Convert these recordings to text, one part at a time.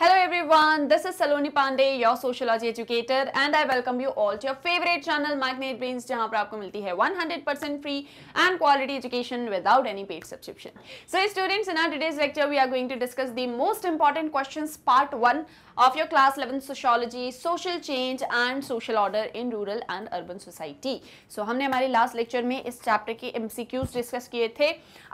Hello everyone, this is Saloni Pandey, your sociology educator and I welcome you all to your favorite channel Magnet Brains जहां पर आपको मिलती है 100% free and quality education without any paid subscription. So students, in our today's lecture we are going to discuss the most important questions part 1 of your class 11 sociology, social change and social order in rural and urban society. So हमने हमारे last lecture में इस chapter के MCQs discuss किए थे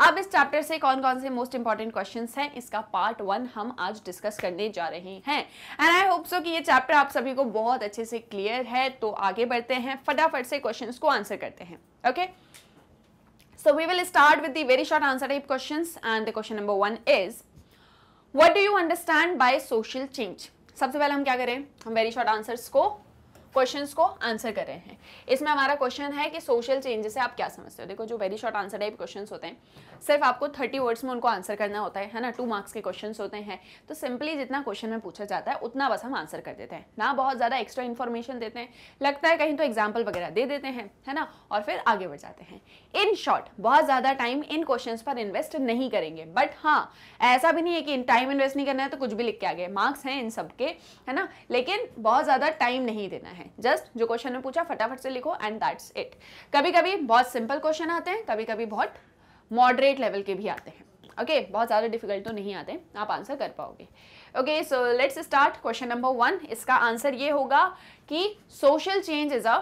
अब इस chapter से कौन कौन से most important questions हैं इसका part 1 हम आज discuss करने जा रहे रहे हैं एंड आई होप सो कि ये चैप्टर आप सभी को बहुत अच्छे से क्लियर है तो आगे बढ़ते हैं फटाफट से क्वेश्चन को आंसर करते हैं okay so we will start with very short answer type question and question number one is what do you understand by social change सबसे पहले हम क्या करें हम वेरी शॉर्ट आंसर्स को क्वेश्चंस को आंसर कर रहे हैं इसमें हमारा क्वेश्चन है कि सोशल चेंजेस से आप क्या समझते हो देखो जो very short answer type questions होते हैं सिर्फ आपको थर्टी वर्ड्स में उनको आंसर करना होता है है ना टू मार्क्स के क्वेश्चन होते हैं तो सिंपली जितना क्वेश्चन में पूछा जाता है उतना बस हम आंसर कर देते हैं ना बहुत ज़्यादा एक्स्ट्रा इन्फॉर्मेशन देते हैं लगता है कहीं तो एग्जाम्पल वगैरह दे देते हैं है ना और फिर आगे बढ़ जाते हैं इन शॉर्ट बहुत ज़्यादा टाइम इन क्वेश्चन पर इन्वेस्ट नहीं करेंगे बट हाँ ऐसा भी नहीं है कि टाइम इन्वेस्ट नहीं करना है तो कुछ भी लिख के आ गए मार्क्स हैं इन सब के है ना लेकिन बहुत ज़्यादा टाइम नहीं देना है है जस्ट जो क्वेश्चन ने पूछा फटाफट से लिखो एंड दैट्स इट कभी कभी बहुत सिंपल क्वेश्चन आते हैं कभी कभी बहुत मॉडरेट लेवल के भी आते हैं ओके okay, बहुत ज़्यादा डिफिकल्ट तो नहीं आते आप आंसर कर पाओगे okay so let's start question number one इसका आंसर ये होगा कि social change is a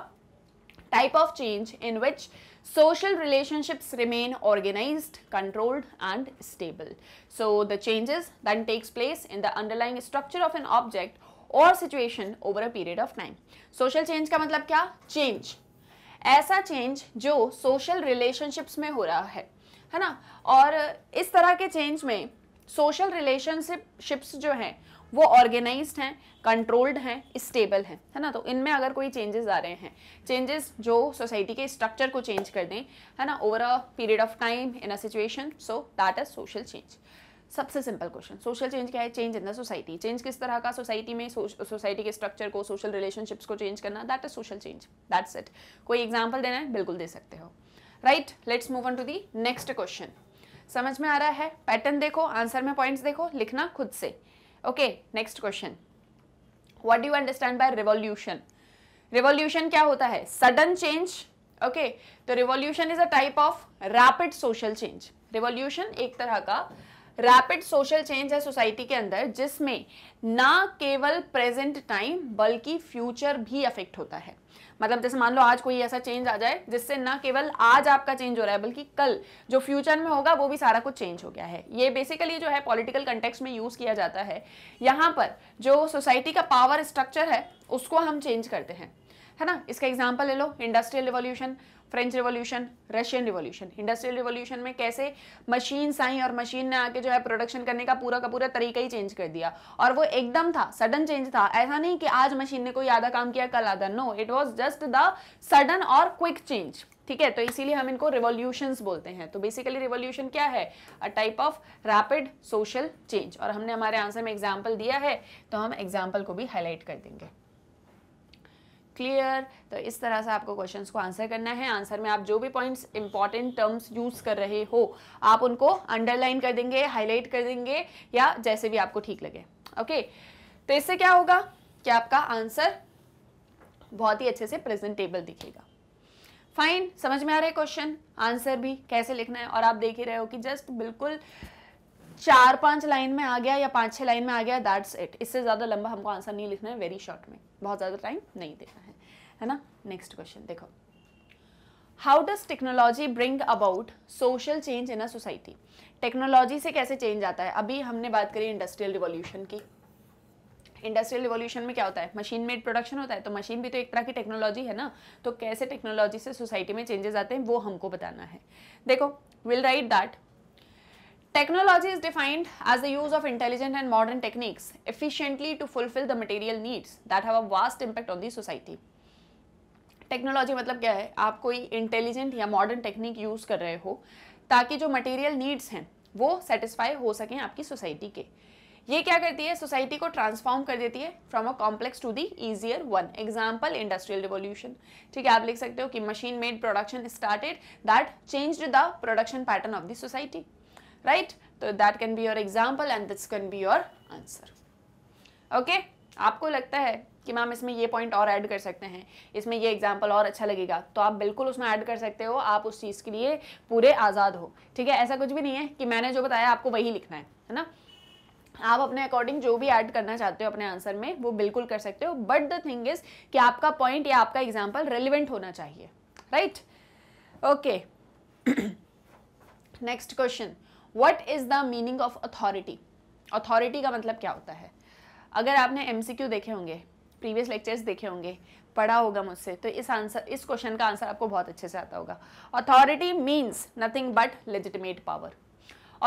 type of change in which social relationships remain organise controlled and stable so the changes then takes place in the underlying structure of an object और situation over a period of time social change का मतलब क्या change ऐसा change जो social relationships में हो रहा है है ना और इस तरह के चेंज में सोशल रिलेशनशिप्स जो हैं वो ऑर्गेनाइज हैं कंट्रोल्ड हैं स्टेबल हैं है ना तो इनमें अगर कोई चेंजेस आ रहे हैं चेंजेस जो सोसाइटी के स्ट्रक्चर को चेंज कर दें है ना over a period of time in a situation so that is social change सबसे सिंपल क्वेश्चन सोशल चेंज क्या है change in the society change किस तरह का सोसाइटी में सोसाइटी के स्ट्रक्चर को सोशल रिलेशनशिप्स को चेंज करना that is social change that's it कोई एग्जाम्पल देना है बिल्कुल दे सकते हो right let's move on to the next question समझ में आ रहा है पैटर्न देखो आंसर में पॉइंट्स देखो लिखना खुद से okay next question what do you understand by revolution revolution क्या होता है सडन चेंज ओके तो revolution is a type of rapid social change revolution एक तरह का रैपिड सोशल चेंज है सोसाइटी के अंदर जिसमें ना केवल प्रेजेंट टाइम बल्कि फ्यूचर भी अफेक्ट होता है मतलब जैसे मान लो आज कोई ऐसा चेंज आ जाए जिससे ना केवल आज आपका चेंज हो रहा है बल्कि कल जो फ्यूचर में होगा वो भी सारा कुछ चेंज हो गया है ये बेसिकली जो है पॉलिटिकल कंटेक्स्ट में यूज़ किया जाता है यहाँ पर जो सोसाइटी का पावर स्ट्रक्चर है उसको हम चेंज करते हैं है ना इसका एग्जाम्पल ले लो industrial revolution French revolution Russian revolution industrial revolution में कैसे मशीन आई और मशीन ने आके जो है प्रोडक्शन करने का पूरा का पूरा तरीका ही चेंज कर दिया और वो एकदम था सडन चेंज था ऐसा नहीं कि आज मशीन ने कोई आधा काम किया कल आधा no it was just the sudden और क्विक चेंज ठीक है तो इसीलिए हम इनको रिवोल्यूशन बोलते हैं तो बेसिकली रिवोल्यूशन क्या है a type of rapid social change और हमने हमारे आंसर में एग्जाम्पल दिया है तो हम एग्जाम्पल को भी हाईलाइट कर देंगे क्लियर तो इस तरह से आपको क्वेश्चंस को आंसर करना है आंसर में आप जो भी पॉइंट्स इंपॉर्टेंट टर्म्स यूज कर रहे हो आप उनको अंडरलाइन कर देंगे हाईलाइट कर देंगे या जैसे भी आपको ठीक लगे ओके तो इससे क्या होगा कि आपका आंसर बहुत ही अच्छे से प्रेजेंटेबल दिखेगा फाइन समझ में आ रहा है क्वेश्चन आंसर भी कैसे लिखना है और आप देख ही रहे हो कि जस्ट बिल्कुल चार पांच लाइन में आ गया या पांच छह लाइन में आ गया दैट्स इट इससे ज़्यादा लंबा हमको आंसर नहीं लिखना है वेरी शॉर्ट में बहुत ज़्यादा टाइम नहीं देना है है ना नेक्स्ट क्वेश्चन देखो how does technology bring about social change in a society technology से कैसे चेंज आता है अभी हमने बात करी इंडस्ट्रियल रिवोल्यूशन की इंडस्ट्रियल रिवोल्यूशन में क्या होता है मशीन मेड प्रोडक्शन होता है तो मशीन भी तो एक तरह की टेक्नोलॉजी है ना तो कैसे टेक्नोलॉजी से सोसाइटी में चेंजेस आते हैं वो हमको बताना है देखो will write that Technology is defined as the use of intelligent and modern techniques efficiently to fulfill the material needs that have a vast impact on the society. Technology मतलब क्या है आप कोई इंटेलिजेंट या मॉडर्न टेक्निक यूज़ कर रहे हो ताकि जो मटेरियल नीड्स हैं वो सेटिस्फाई हो सकें आपकी सोसाइटी के ये क्या करती है सोसाइटी को ट्रांसफॉर्म कर देती है from a complex to the easier one example industrial revolution ठीक है आप लिख सकते हो कि machine made production started that changed the production pattern of the society right so तो that can be your example and this can be your answer okay आपको लगता है कि मैम इसमें ये पॉइंट और ऐड कर सकते हैं इसमें ये एग्जाम्पल और अच्छा लगेगा तो आप बिल्कुल उसमें ऐड कर सकते हो आप उस चीज़ के लिए पूरे आज़ाद हो ठीक है ऐसा कुछ भी नहीं है कि मैंने जो बताया आपको वही लिखना है है ना आप अपने अकॉर्डिंग जो भी ऐड करना चाहते हो अपने आंसर में वो बिल्कुल कर सकते हो बट द थिंग इज़ कि आपका पॉइंट या आपका एग्जाम्पल रेलिवेंट होना चाहिए right okay next question what is the meaning of authority authority का मतलब क्या होता है अगर आपने एम देखे होंगे प्रीवियस लेक्चर्स देखे होंगे पढ़ा होगा मुझसे तो इस आंसर इस क्वेश्चन का आंसर आपको बहुत अच्छे से आता होगा authority means nothing but legitimate power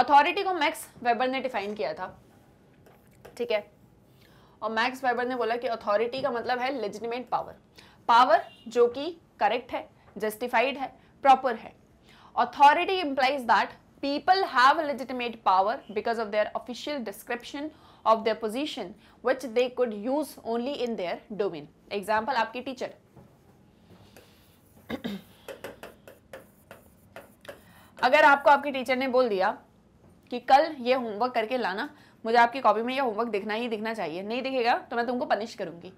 authority को मैक्स वेबर ने डिफाइन किया था ठीक है और मैक्स वेबर ने बोला कि अथॉरिटी का मतलब है लेजिटिमेट पावर पावर जो कि करेक्ट है जस्टिफाइड है प्रॉपर है authority implies that people have a legitimate power because of their official description of their position which they could use only in their domain example aapki teacher अगर आपको आपके teacher ने बोल दिया कि कल ये होमवर्क करके लाना मुझे आपकी कॉपी में ये होमवर्क दिखना ही दिखना चाहिए नहीं दिखेगा तो मैं तुमको पनिश करूंगी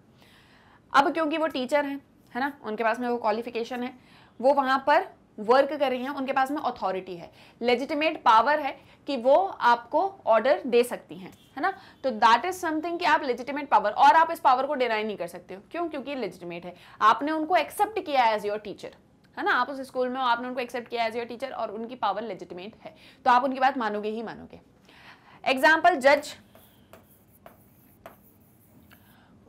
अब क्योंकि वो टीचर हैं है ना उनके पास में वो क्वालिफिकेशन है वो वहाँ पर वर्क कर रही हैं उनके पास में अथॉरिटी है लेजिटिमेट पावर है कि वो आपको ऑर्डर दे सकती हैं है ना तो दैट इज समथिंग कि आप लेजिटिमेट पावर और आप इस पावर को डिनाई नहीं कर सकते हो क्यों क्योंकि लेजिटिमेट है आपने उनको एक्सेप्ट किया एज योर टीचर है ना आप उस स्कूल में हो आपने उनको एक्सेप्ट किया एज योर टीचर और उनकी पावर लेजिटिमेट है तो आप उनकी बात मानोगे ही मानोगे एग्जाम्पल जज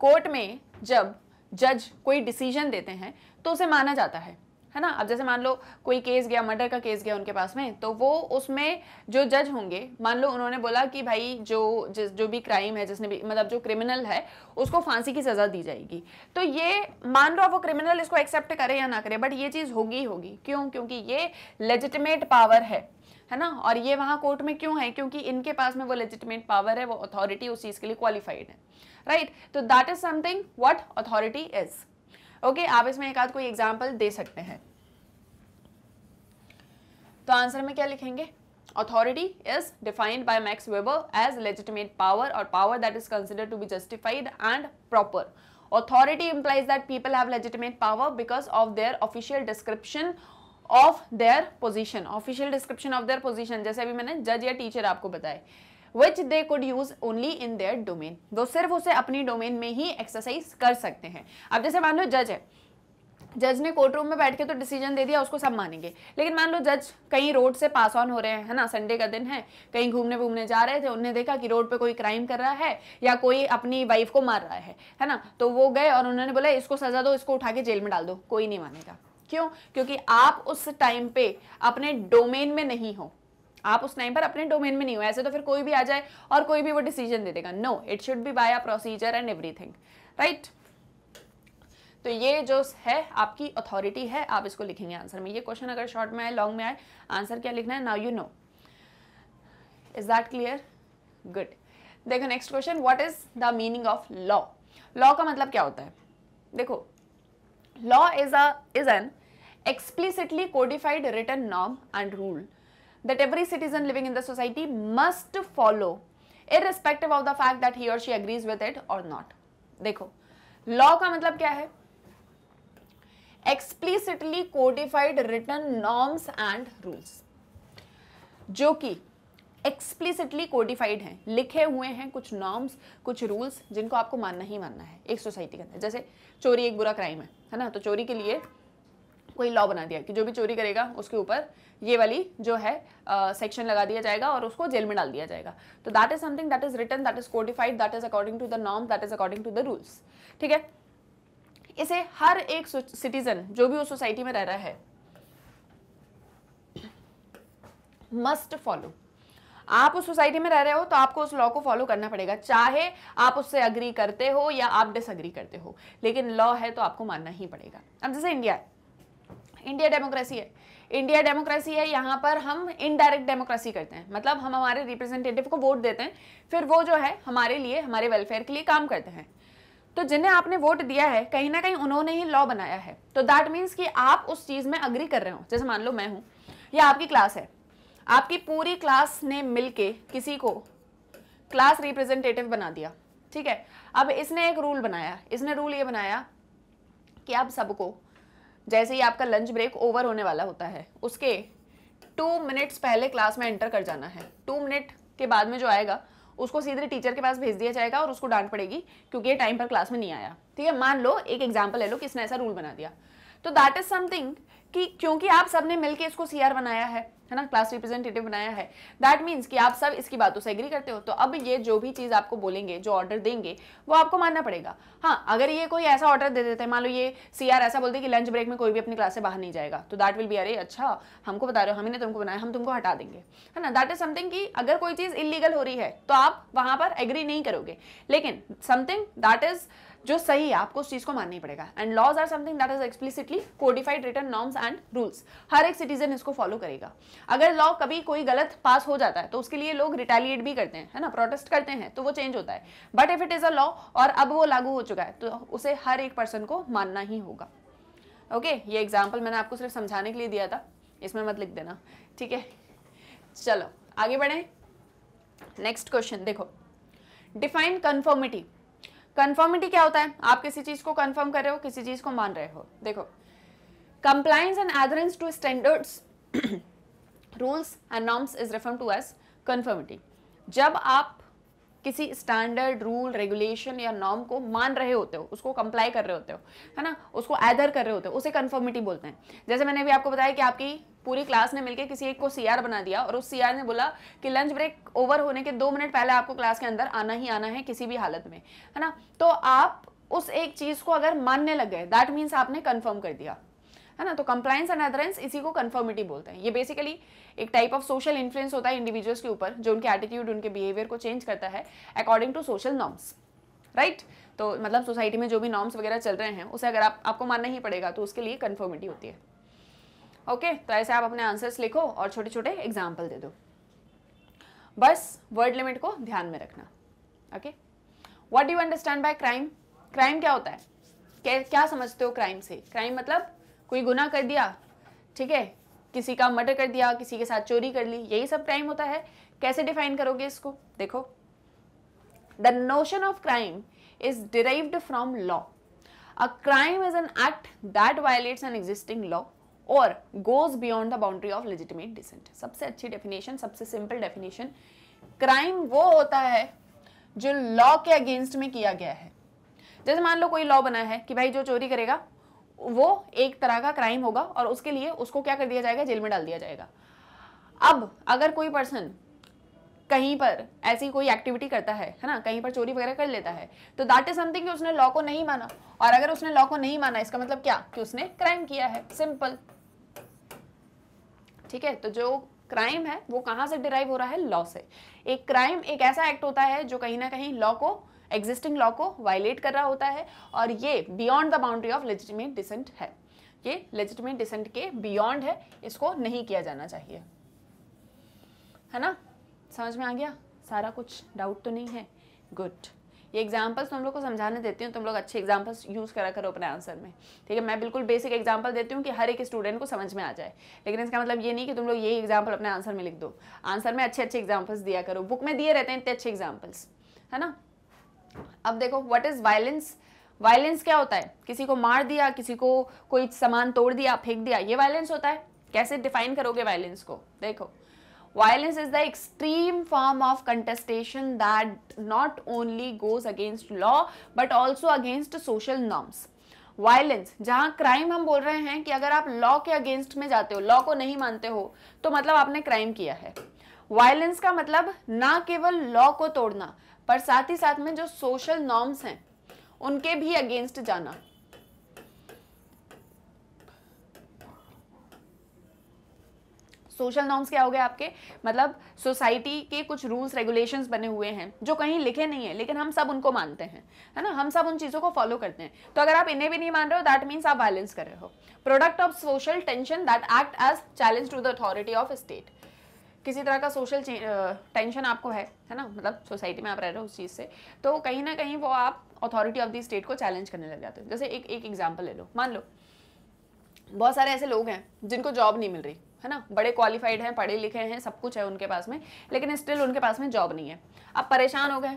कोर्ट में जब जज कोई डिसीजन देते हैं तो उसे माना जाता है है ना अब जैसे मान लो कोई केस गया मर्डर का केस गया उनके पास में तो वो उसमें जो जज होंगे मान लो उन्होंने बोला कि भाई जो जिस जो भी क्राइम है जिसने भी मतलब जो क्रिमिनल है उसको फांसी की सज़ा दी जाएगी तो ये मान लो वो क्रिमिनल इसको एक्सेप्ट करे या ना करे बट ये चीज़ होगी होगी क्यों क्योंकि ये लेजिटिमेट पावर है है ना और ये वहाँ कोर्ट में क्यों है क्योंकि इनके पास में वो लेजिटमेट पावर है वो अथॉरिटी उस चीज़ के लिए क्वालिफाइड है राइट तो that is something what authority is okay आप इसमें एक आध कोई एग्जाम्पल दे सकते हैं तो आंसर में क्या लिखेंगे authority is defined by Max Weber as legitimate power or power that is considered to be justified and proper. Authority implies that people have legitimate power because of their official description of their position. Official description of their position जैसे अभी मैंने judge या teacher आपको बताया which they could use only in their domain. वो सिर्फ उसे अपनी domain में ही exercise कर सकते हैं अब जैसे मान लो judge है जज ने कोर्ट रूम में बैठ के तो डिसीजन दे दिया उसको सब मानेंगे लेकिन मान लो जज कहीं रोड से पास ऑन हो रहे हैं है ना संडे का दिन है कहीं घूमने घूमने जा रहे थे उन्होंने देखा कि रोड पे कोई क्राइम कर रहा है या कोई अपनी वाइफ को मार रहा है है ना तो वो गए और उन्होंने बोला इसको सजा दो इसको उठा के जेल में डाल दो कोई नहीं मानेगा क्यों क्योंकि आप उस टाइम पे अपने डोमेन में नहीं हो आप उस टाइम पर अपने डोमेन में नहीं हो ऐसे तो फिर कोई भी आ जाए और कोई भी वो डिसीजन दे देगा no it should be by a procedure and everything right तो ये जो है आपकी अथॉरिटी है आप इसको लिखेंगे आंसर में ये क्वेश्चन अगर शॉर्ट में आए लॉन्ग में आए आंसर क्या लिखना है now you know is that clear good देखो next question what is the meaning of law law का मतलब क्या होता है देखो law is a is an explicitly codified written norm and rule that every citizen living in the society must follow irrespective of the fact that he और she agrees with it और not देखो law का मतलब क्या है explicitly codified written norms and rules जो कि explicitly codified हैं लिखे हुए हैं कुछ नॉर्म्स कुछ रूल्स जिनको आपको मानना ही मानना है एक सोसाइटी के अंदर जैसे चोरी एक बुरा क्राइम है है ना तो चोरी के लिए कोई लॉ बना दिया कि जो भी चोरी करेगा उसके ऊपर ये वाली जो है सेक्शन लगा दिया जाएगा और उसको जेल में डाल दिया जाएगा तो that is something that is written that is codified that is according to the norm that is according to the rules ठीक है इसे हर एक सिटीजन जो भी उस सोसाइटी में रह रहा है मस्ट फॉलो आप उस सोसाइटी में रह रहे हो तो आपको उस लॉ को फॉलो करना पड़ेगा चाहे आप उससे अग्री करते हो या आप डिसअग्री करते हो लेकिन लॉ है तो आपको मानना ही पड़ेगा अब जैसे इंडिया है इंडिया डेमोक्रेसी है इंडिया डेमोक्रेसी है यहाँ पर हम इनडायरेक्ट डेमोक्रेसी करते हैं मतलब हम हमारे रिप्रेजेंटेटिव को वोट देते हैं फिर वो जो है हमारे लिए हमारे वेलफेयर के लिए काम करते हैं तो जिन्हें आपने वोट दिया है कहीं ना कहीं उन्होंने ही लॉ बनाया है तो दैट मीन्स कि आप उस चीज़ में अग्री कर रहे हो जैसे मान लो मैं हूँ या आपकी क्लास है आपकी पूरी क्लास ने मिलके किसी को क्लास रिप्रेजेंटेटिव बना दिया ठीक है अब इसने एक रूल बनाया इसने रूल ये बनाया कि आप सबको जैसे ही आपका लंच ब्रेक ओवर होने वाला होता है उसके टू मिनट्स पहले क्लास में एंटर कर जाना है टू मिनट के बाद में जो आएगा उसको सीधे टीचर के पास भेज दिया जाएगा और उसको डांट पड़ेगी क्योंकि ये टाइम पर क्लास में नहीं आया ठीक है मान लो एक एग्जाम्पल ले लो किसने ऐसा रूल बना दिया तो दैट इज समथिंग कि क्योंकि आप सब ने मिलकर इसको सीआर बनाया है है ना क्लास रिप्रेजेंटेटिव बनाया है दैट मीन्स कि आप सब इसकी बातों से एग्री करते हो तो अब ये जो भी चीज़ आपको बोलेंगे जो ऑर्डर देंगे वो आपको मानना पड़ेगा हाँ अगर ये कोई ऐसा ऑर्डर दे देते हैं मान लो ये सीआर ऐसा बोलते कि लंच ब्रेक में कोई भी अपनी क्लास से बाहर नहीं जाएगा तो दैट विल बी अरे अच्छा हमको बता रहे हो हमने तुमको बनाया हम तुमको हटा देंगे है ना दैट इज समथिंग की अगर कोई चीज़ इलीगल हो रही है तो आप वहाँ पर एग्री नहीं करोगे लेकिन समथिंग दैट इज़ जो सही है आपको उस चीज को माननी पड़ेगा and laws are something that is explicitly codified written norms and rules हर एक सिटीजन इसको फॉलो करेगा अगर लॉ कभी कोई गलत पास हो जाता है तो उसके लिए लोग रिटेलिएट भी करते हैं है ना प्रोटेस्ट करते हैं तो वो चेंज होता है but if it is a law और अब वो लागू हो चुका है तो उसे हर एक पर्सन को मानना ही होगा ओके okay, ये एग्जाम्पल मैंने आपको सिर्फ समझाने के लिए दिया था इसमें मत लिख देना ठीक है चलो आगे बढ़े नेक्स्ट क्वेश्चन देखो डिफाइन कन्फर्मिटी कन्फर्मिटी क्या होता है आप किसी चीज को कन्फर्म कर रहे हो किसी चीज को मान रहे हो देखो compliance and adherence to standards rules and norms is refer to as conformity जब आप किसी स्टैंडर्ड रूल रेगुलेशन या नॉर्म को मान रहे होते हो उसको कंप्लाई कर रहे होते हो है ना उसको एदर कर रहे होते हो उसे कन्फर्मिटी बोलते हैं जैसे मैंने भी आपको बताया कि आपकी पूरी क्लास ने मिलकर किसी एक को सीआर बना दिया और उस सीआर ने बोला कि लंच ब्रेक ओवर होने के दो मिनट पहले आपको क्लास के अंदर आना ही आना है किसी भी हालत में है ना तो आप उस एक चीज़ को अगर मानने लग गए दैट मीन्स आपने कन्फर्म कर दिया है ना तो कंप्लायंस एंड अदरेंस इसी को कन्फर्मिटी बोलते हैं ये बेसिकली एक टाइप ऑफ सोशल इन्फ्लुएंस होता है इंडिविजुअल्स के ऊपर जो उनके एटीट्यूड उनके बिहेवियर को चेंज करता है according to social norms right तो मतलब सोसाइटी में जो भी नॉर्म्स वगैरह चल रहे हैं उसे अगर आप आपको मानना ही पड़ेगा तो उसके लिए कन्फर्मिटी होती है ओके तो ऐसे आप अपने आंसर्स लिखो और छोटे छोटे एग्जाम्पल दे दो बस वर्ड लिमिट को ध्यान में रखना okay what you understand by crime crime क्या होता है क्या समझते हो क्राइम से क्राइम मतलब कोई गुना कर दिया ठीक है किसी का मर्डर कर दिया किसी के साथ चोरी कर ली यही सब क्राइम होता है कैसे डिफाइन करोगे इसको देखो the notion of crime is derived from law a crime is an act that violates an existing law और goes beyond the boundary of legitimate dissent सबसे अच्छी डेफिनेशन सबसे सिंपल डेफिनेशन क्राइम वो होता है जो लॉ के अगेंस्ट में किया गया है जैसे मान लो कोई लॉ बना है कि भाई जो चोरी करेगा वो एक तरह का क्राइम होगा और उसके लिए उसको क्या कर दिया जाएगा जेल में डाल दिया जाएगा अब अगर कोई पर्सन कहीं पर ऐसी कोई एक्टिविटी करता है है ना कहीं पर चोरी वगैरह कर लेता है तो दैट इज समथिंग कि उसने लॉ को नहीं माना और अगर उसने लॉ को नहीं माना इसका मतलब क्या कि उसने क्राइम किया है सिंपल ठीक है तो जो क्राइम है वो कहाँ से डिराइव हो रहा है लॉ से एक क्राइम एक ऐसा एक्ट होता है जो कहीं ना कहीं लॉ को एग्जिस्टिंग लॉ को वायलेट कर रहा होता है और ये beyond the boundary of legitimate dissent है ये लेजिटिमेट डिसेंट के बियॉन्ड है इसको नहीं किया जाना चाहिए है ना समझ में आ गया सारा कुछ डाउट तो नहीं है गुड ये एग्जाम्पल्स तुम तो लोग को समझाने देती हूँ तुम लोग अच्छे एग्जाम्पल्स यूज़ करा करो अपने आंसर में ठीक है मैं बिल्कुल बेसिक एग्जाम्पल देती हूँ कि हर एक स्टूडेंट को समझ में आ जाए लेकिन इसका मतलब ये नहीं कि तुम लोग यही एग्जाम्पल अपने आंसर में लिख दो आंसर में अच्छे अच्छे एग्जाम्पल्स दिया करो बुक में दिए रहते हैं इतने अच्छे एग्जाम्पल्स है ना अब देखो वट इज़ वायलेंस वायलेंस क्या होता है किसी को मार दिया किसी को कोई सामान तोड़ दिया फेंक दिया ये वायलेंस होता है कैसे डिफाइन करोगे वायलेंस को देखो Violence is the extreme form of contestation that not only goes against law but also against social norms. Violence जहाँ क्राइम हम बोल रहे हैं कि अगर आप लॉ के अगेंस्ट में जाते हो लॉ को नहीं मानते हो तो मतलब आपने क्राइम किया है वायलेंस का मतलब ना केवल लॉ को तोड़ना पर साथ ही साथ में जो सोशल नॉर्म्स हैं उनके भी अगेंस्ट जाना सोशल नॉर्म्स क्या हो गए आपके मतलब सोसाइटी के कुछ रूल्स रेगुलेशंस बने हुए हैं जो कहीं लिखे नहीं है लेकिन हम सब उनको मानते हैं है ना हम सब उन चीज़ों को फॉलो करते हैं तो अगर आप इन्हें भी नहीं मान रहे हो दैट मीन्स आप वायलेंस कर रहे हो product of social tension that act as challenge to the authority of state किसी तरह का सोशल टेंशन आपको है है ना मतलब सोसाइटी में आप रह रहे हो उस चीज़ से तो कहीं ना कहीं वो आप अथॉरिटी ऑफ द स्टेट को चैलेंज करने लग जाते हो जैसे एक एक एग्जाम्पल ले लो मान लो बहुत सारे ऐसे लोग हैं जिनको जॉब नहीं मिल रही है ना बड़े क्वालिफाइड हैं पढ़े लिखे हैं सब कुछ है उनके पास में लेकिन स्टिल उनके पास में जॉब नहीं है अब परेशान हो गए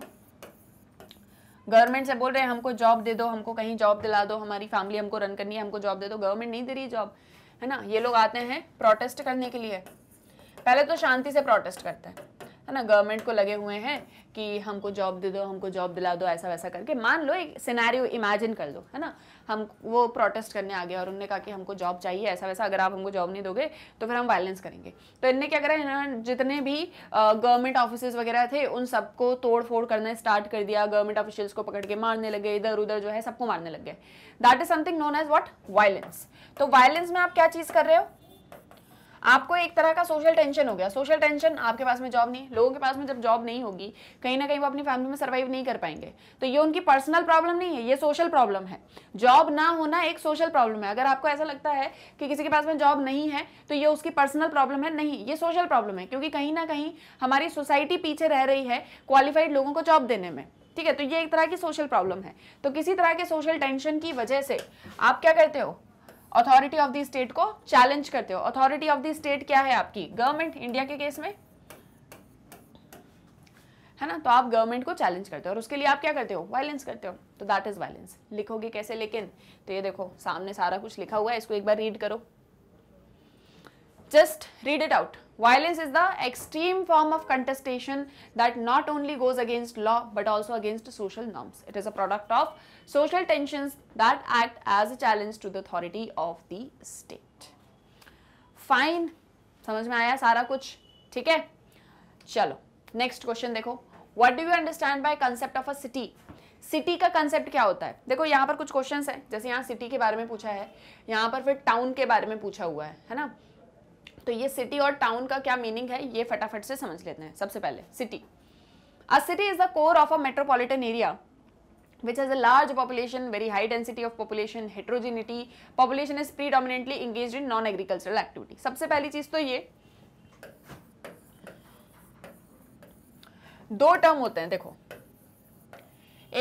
गवर्नमेंट से बोल रहे हैं हमको जॉब दे दो हमको कहीं जॉब दिला दो हमारी फैमिली हमको रन करनी है हमको जॉब दे दो गवर्नमेंट नहीं दे रही जॉब है ना ये लोग आते हैं प्रोटेस्ट करने के लिए पहले तो शांति से प्रोटेस्ट करते हैं है ना गवर्नमेंट को लगे हुए हैं कि हमको जॉब दे दो हमको जॉब दिला दो ऐसा वैसा करके मान लो एक सिनेरियो इमेजिन कर दो है ना हम वो प्रोटेस्ट करने आ गए और उनने कहा कि हमको जॉब चाहिए ऐसा वैसा अगर आप हमको जॉब नहीं दोगे तो फिर हम वायलेंस करेंगे तो इनने क्या करा इन्होंने जितने भी गवर्नमेंट ऑफिस वगैरह थे उन सबको तोड़ फोड़ करना स्टार्ट कर दिया गवर्नमेंट ऑफिशियल्स को पकड़ के मारने लगे इधर उधर जो है सबको मारने लग गए that is something known as what violence तो वायलेंस में आप क्या चीज़ कर रहे हो आपको एक तरह का सोशल टेंशन हो गया सोशल टेंशन आपके पास में जॉब नहीं लोगों के पास में जब जॉब नहीं होगी कहीं ना कहीं वो अपनी फैमिली में सर्वाइव नहीं कर पाएंगे तो ये उनकी पर्सनल प्रॉब्लम नहीं है ये सोशल प्रॉब्लम है जॉब ना होना एक सोशल प्रॉब्लम है अगर आपको ऐसा लगता है कि किसी के पास में जॉब नहीं है तो ये उसकी पर्सनल प्रॉब्लम है नहीं ये सोशल प्रॉब्लम है क्योंकि कहीं ना कहीं हमारी सोसाइटी पीछे रह रही है क्वालिफाइड लोगों को जॉब देने में ठीक है तो ये एक तरह की सोशल प्रॉब्लम है तो किसी तरह के सोशल टेंशन की वजह से आप क्या करते हो अथॉरिटी ऑफ द स्टेट को चैलेंज करते हो अथॉरिटी ऑफ द स्टेट क्या है आपकी गवर्नमेंट इंडिया के केस में है ना तो आप गवर्नमेंट को चैलेंज करते हो और उसके लिए आप क्या करते हो वायलेंस करते हो तो दैट इज वायलेंस लिखोगे कैसे लेकिन तो ये देखो सामने सारा कुछ लिखा हुआ है इसको एक बार रीड करो Just read it out. Violence is the extreme form of contestation that not only goes against law but also against social norms. It is a product of social tensions that act as a challenge to the authority of the state. Fine. samajh mein aaya sara kuch theek hai chalo next question dekho what do you understand by concept of a city city का concept क्या होता है देखो यहाँ पर कुछ questions हैं जैसे यहाँ सिटी के बारे में पूछा है यहाँ पर फिर टाउन के बारे में पूछा हुआ है है ना तो ये सिटी और टाउन का क्या मीनिंग है ये फटाफट से समझ लेते हैं सबसे पहले city a city is the core of a metropolitan area which has a large population very high density of population heterogeneity population is predominantly engage in non agricultural activity सबसे पहली चीज तो ये दो टर्म होते हैं देखो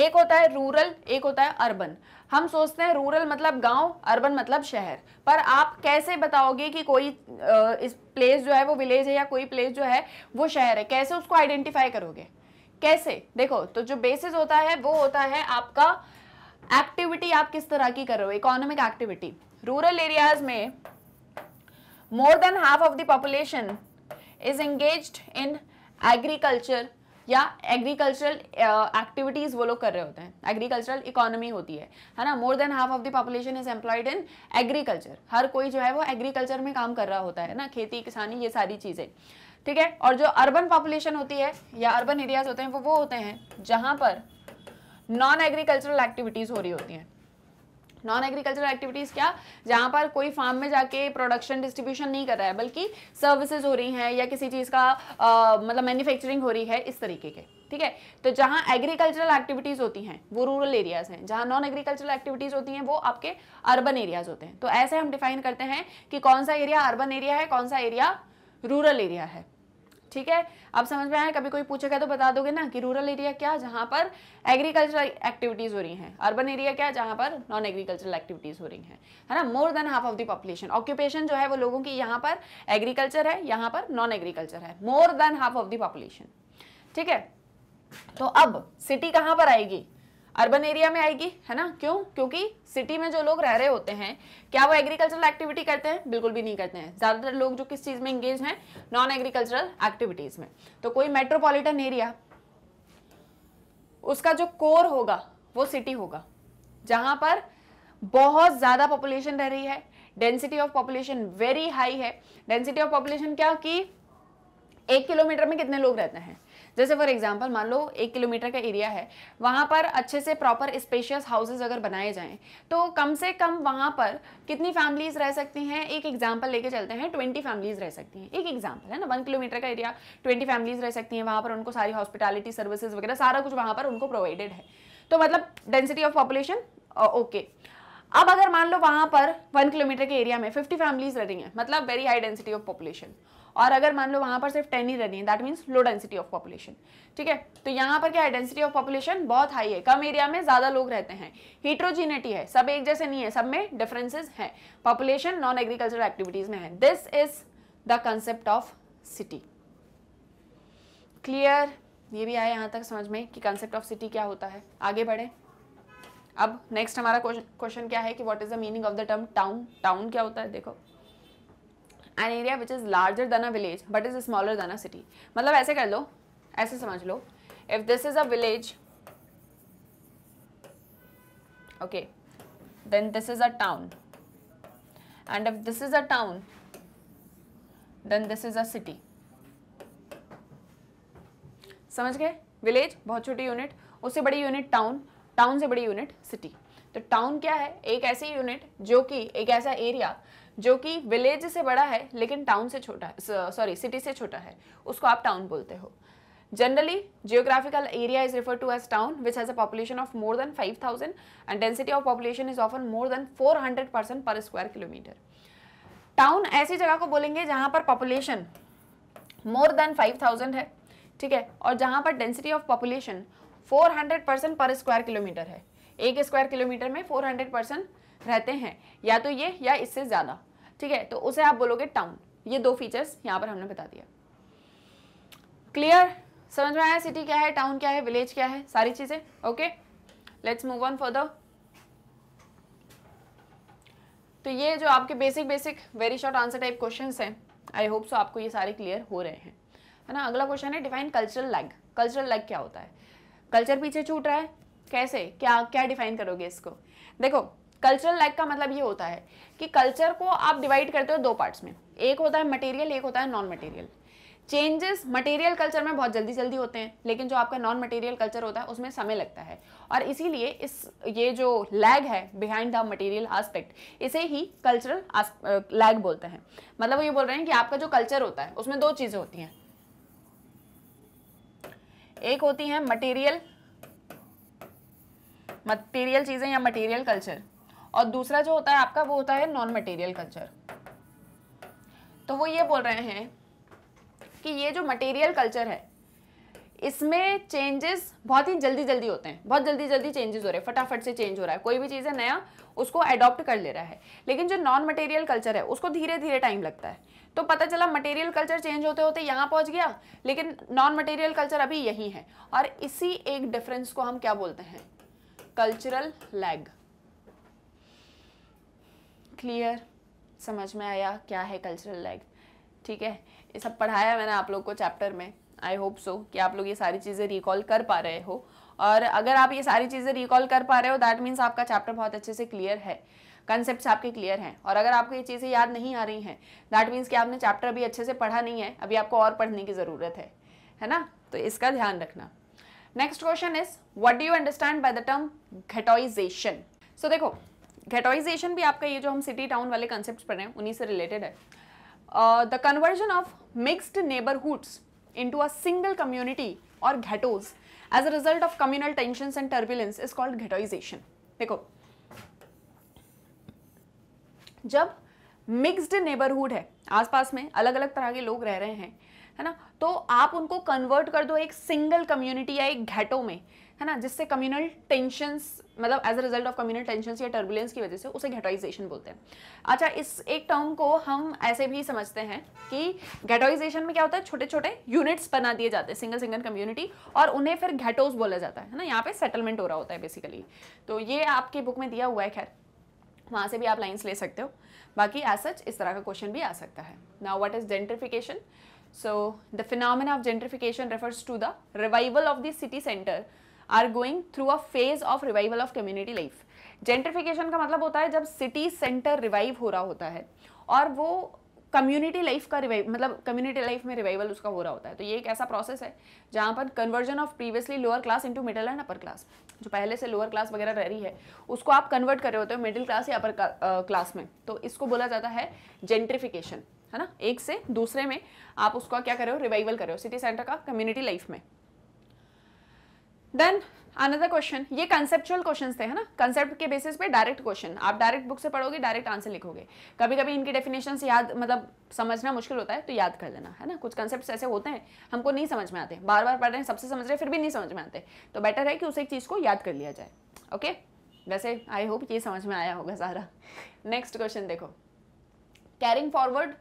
एक होता है रूरल एक होता है अर्बन हम सोचते हैं रूरल मतलब गांव अर्बन मतलब शहर पर आप कैसे बताओगे कि कोई इस प्लेस जो है वो विलेज है या कोई प्लेस जो है वो शहर है कैसे उसको आइडेंटिफाई करोगे कैसे देखो तो जो बेसिस होता है वो होता है आपका एक्टिविटी आप किस तरह की कर रहे हो इकोनॉमिक एक्टिविटी रूरल एरियाज में more than half of the population is engage in agriculture या एग्रीकल्चरल एक्टिविटीज़ uh, वो लोग कर रहे होते हैं एग्रीकल्चरल इकोनॉमी होती है है ना more than half of the population is employed in agriculture हर कोई जो है वो एग्रीकल्चर में काम कर रहा होता है ना खेती किसानी ये सारी चीज़ें ठीक है और जो अर्बन पॉपुलेशन होती है या अर्बन एरियाज होते हैं वो वो होते हैं जहाँ पर नॉन एग्रीकल्चरल एक्टिविटीज़ हो रही होती हैं नॉन एग्रीकल्चर एक्टिविटीज़ क्या जहाँ पर कोई फार्म में जाके प्रोडक्शन डिस्ट्रीब्यूशन नहीं कर रहा है बल्कि सर्विसेज हो रही हैं या किसी चीज़ का आ, मतलब मैन्युफैक्चरिंग हो रही है इस तरीके के ठीक है तो जहाँ एग्रीकल्चरल एक्टिविटीज़ होती हैं वो रूरल एरियाज़ हैं जहाँ नॉन एग्रीकल्चरल एक्टिविटीज़ होती हैं वो आपके अर्बन एरियाज़ होते हैं तो ऐसे हम डिफाइन करते हैं कि कौन सा एरिया अर्बन एरिया है कौन सा एरिया रूरल एरिया है ठीक है अब समझ में आए कभी कोई पूछेगा तो बता दोगे ना कि रूरल एरिया क्या जहाँ पर एग्रीकल्चरल एक्टिविटीज़ हो रही हैं अर्बन एरिया क्या जहाँ पर नॉन एग्रीकल्चरल एक्टिविटीज़ हो रही हैं है ना more than half of the population occupation जो है वो लोगों की यहाँ पर एग्रीकल्चर है यहाँ पर नॉन एग्रीकल्चर है more than half of the population ठीक है तो अब सिटी कहां पर आएगी अर्बन एरिया में आएगी है ना क्यों क्योंकि सिटी में जो लोग रह रहे होते हैं क्या वो एग्रीकल्चरल एक्टिविटी करते हैं बिल्कुल भी नहीं करते हैं ज़्यादातर लोग जो किस चीज़ में इंगेज हैं नॉन एग्रीकल्चरल एक्टिविटीज़ में तो कोई मेट्रोपॉलिटन एरिया उसका जो कोर होगा वो सिटी होगा जहां पर बहुत ज़्यादा पॉपुलेशन रह रही है density of population very high है डेंसिटी ऑफ पॉपुलेशन क्या कि एक किलोमीटर में कितने लोग रहते हैं जैसे फॉर एग्जाम्पल मान लो एक किलोमीटर का एरिया है वहाँ पर अच्छे से प्रॉपर स्पेशियस हाउसेज अगर बनाए जाएँ तो कम से कम वहाँ पर कितनी फैमिलीज रह सकती हैं एक एग्जाम्पल लेके चलते हैं ट्वेंटी फैमिलीज रह सकती हैं एक एग्जाम्पल है ना वन किलोमीटर का एरिया ट्वेंटी फैमिलीज रह सकती हैं वहाँ पर उनको सारी हॉस्पिटलिटी सर्विसेज वगैरह सारा कुछ वहाँ पर उनको प्रोवाइडेड है तो मतलब डेंसिटी ऑफ पॉपुलेशन ओके अब अगर मान लो वहाँ पर वन किलोमीटर के एरिया में फिफ्टी फैमिलीज रह रही हैं मतलब very high density of population और अगर मान लो वहां पर सिर्फ टेन ही रहनी है that means low density of population ठीक है तो यहाँ पर क्या है डेंसिटी ऑफ पॉपुलेशन बहुत हाई है कम एरिया में ज़्यादा लोग रहते हैं हीट्रोजीनिटी है सब एक जैसे नहीं है सब में डिफरेंसेज है पॉपुलेशन नॉन एग्रीकल्चर एक्टिविटीज़ में है this is the concept of city clear ये भी आया यहाँ तक समझ में कि कंसेप्ट ऑफ सिटी क्या होता है आगे बढ़े अब नेक्स्ट हमारा क्वेश्चन क्या है कि what is the meaning of the term town town क्या होता है देखो an area which is larger than a village but is smaller than a city मतलब ऐसे कर लो ऐसे समझ लो if this is a village okay then this is a town and if this is a town then this is a city समझ गए village बहुत छोटी यूनिट उससे बड़ी यूनिट टाउन टाउन से बड़ी यूनिट सिटी तो टाउन क्या है एक ऐसी यूनिट जो कि एक ऐसा एरिया जो कि विलेज से बड़ा है लेकिन टाउन से छोटा सॉरी सिटी से छोटा है उसको आप टाउन बोलते हो generally geographical area is refer to as town which has a population of more than five thousand and density of population is often more than four hundred percent per square kilometre town ऐसी जगह को बोलेंगे जहां पर population more than thousand है ठीक है और जहां पर density of population four hundred percent per square kilometre है एक स्क्वायर किलोमीटर में फोर हंड्रेड परसेंट रहते हैं या तो ये या इससे ज़्यादा ठीक है तो उसे आप बोलोगे टाउन ये दो फीचर्स यहाँ पर हमने बता दिया क्लियर समझ में आया सिटी क्या है टाउन क्या है विलेज क्या है सारी चीज़ें okay let's move on for the तो ये जो आपके basic basic very short answer type question हैं आई होप सो आपको ये सारे क्लियर हो रहे हैं है ना अगला क्वेश्चन है define cultural lag cultural lag क्या होता है कल्चर पीछे छूट रहा है कैसे क्या क्या डिफाइन करोगे इसको देखो कल्चरल लैग का मतलब ये होता है कि कल्चर को आप डिवाइड करते हो दो पार्ट्स में एक होता है मटेरियल एक होता है non material changes material culture में बहुत जल्दी जल्दी होते हैं लेकिन जो आपका नॉन मटेरियल कल्चर होता है उसमें समय लगता है और इसीलिए इस ये जो लैग है बिहाइंड द मटेरियल आस्पेक्ट इसे ही कल्चरल लैग बोलते हैं मतलब वो ये बोल रहे हैं कि आपका जो कल्चर होता है उसमें दो चीज़ें होती हैं एक होती है मटेरियल मटेरियल चीज़ें या मटेरियल कल्चर और दूसरा जो होता है आपका वो होता है नॉन मटेरियल कल्चर तो वो ये बोल रहे हैं कि ये जो मटेरियल कल्चर है इसमें चेंजेस बहुत ही जल्दी जल्दी होते हैं बहुत जल्दी जल्दी चेंजेस हो रहे हैं फटाफट से चेंज हो रहा है कोई भी चीज़ है नया उसको एडॉप्ट कर ले रहा है लेकिन जो नॉन मटेरियल कल्चर है उसको धीरे धीरे टाइम लगता है तो पता चला मटेरियल कल्चर चेंज होते होते यहाँ पहुँच गया लेकिन नॉन मटेरियल कल्चर अभी यही है और इसी एक डिफरेंस को हम क्या बोलते हैं कल्चरल लैग क्लियर समझ में आया क्या है कल्चरल लाइफ ठीक है ये सब पढ़ाया मैंने आप लोग को चैप्टर में आई होप सो कि आप लोग ये सारी चीज़ें रिकॉल कर पा रहे हो और अगर आप ये सारी चीज़ें रिकॉल कर पा रहे हो दैट मीन्स आपका चैप्टर बहुत अच्छे से क्लियर है कंसेप्ट आपके क्लियर हैं और अगर आपको ये चीज़ें याद नहीं आ रही हैं दैट मीन्स कि आपने चैप्टर अभी अच्छे से पढ़ा नहीं है अभी आपको और पढ़ने की ज़रूरत है है ना तो इसका ध्यान रखना next question is what do you understand by the term ghettoization so देखो घेटोइजेशन भी आपका ये जो हम सिटी टाउन वाले कंसेप्ट पढ़ रहे हैं उन्हीं से रिलेटेड है the conversion of mixed neighbourhoods into a single community और ghettos as a result of communal tension and turbulence is called ghettoization देखो जब मिक्स्ड नेबरहुड है आसपास में अलग अलग तरह के लोग रह रहे हैं है ना तो आप उनको कन्वर्ट कर दो एक सिंगल कम्युनिटी या एक घेटो में है ना जिससे कम्युनल टेंशंस मतलब as a result of communal tension या टर्बुलेंस की वजह से उसे घेटोइजेशन बोलते हैं अच्छा इस एक टर्म को हम ऐसे भी समझते हैं कि घेटोइजेशन में क्या होता है छोटे छोटे यूनिट्स बना दिए जाते हैं सिंगल सिंगल कम्युनिटी और उन्हें फिर घेटोज बोला जाता है ना यहाँ पे सेटलमेंट हो रहा होता है बेसिकली तो ये आपकी बुक में दिया हुआ है खैर वहाँ से भी आप लाइन्स ले सकते हो बाकी एज सच इस तरह का क्वेश्चन भी आ सकता है ना what is gentrification so the phenomena of gentrification refers to the revival of the city centre are going through a phase of revival of community life gentrification का मतलब होता है जब सिटी सेंटर रिवाइव हो रहा होता है और वो कम्युनिटी लाइफ का रिवाइव मतलब कम्युनिटी लाइफ में रिवाइवल उसका हो रहा होता है तो ये एक ऐसा प्रोसेस है जहाँ पर conversion of previously lower class into middle and upper class जो पहले से लोअर क्लास वगैरह रह रही है उसको आप कन्वर्ट कर रहे होते हो मिडिल क्लास या अपर क्लास में तो इसको बोला जाता है जेंट्रिफिकेशन है ना एक से दूसरे में आप उसका क्या कर रहे हो रिवाइवल कर रहे हो सिटी सेंटर का कम्युनिटी लाइफ में देन अनदर क्वेश्चन ये कंसेप्चुअल क्वेश्चंस थे है ना कंसेप्ट के बेसिस पे डायरेक्ट क्वेश्चन आप डायरेक्ट बुक से पढ़ोगे डायरेक्ट आंसर लिखोगे कभी कभी इनकी डेफिनेशन याद मतलब समझना मुश्किल होता है तो याद कर लेना है ना कुछ कंसेप्ट ऐसे होते हैं हमको नहीं समझ में आते बार बार पढ़ रहे हैं सबसे समझ रहे हैं फिर भी नहीं समझ में आते तो बेटर है कि उस एक चीज़ को याद कर लिया जाए ओके वैसे आई होप ये समझ में आया होगा सारा नेक्स्ट क्वेश्चन देखो carrying forward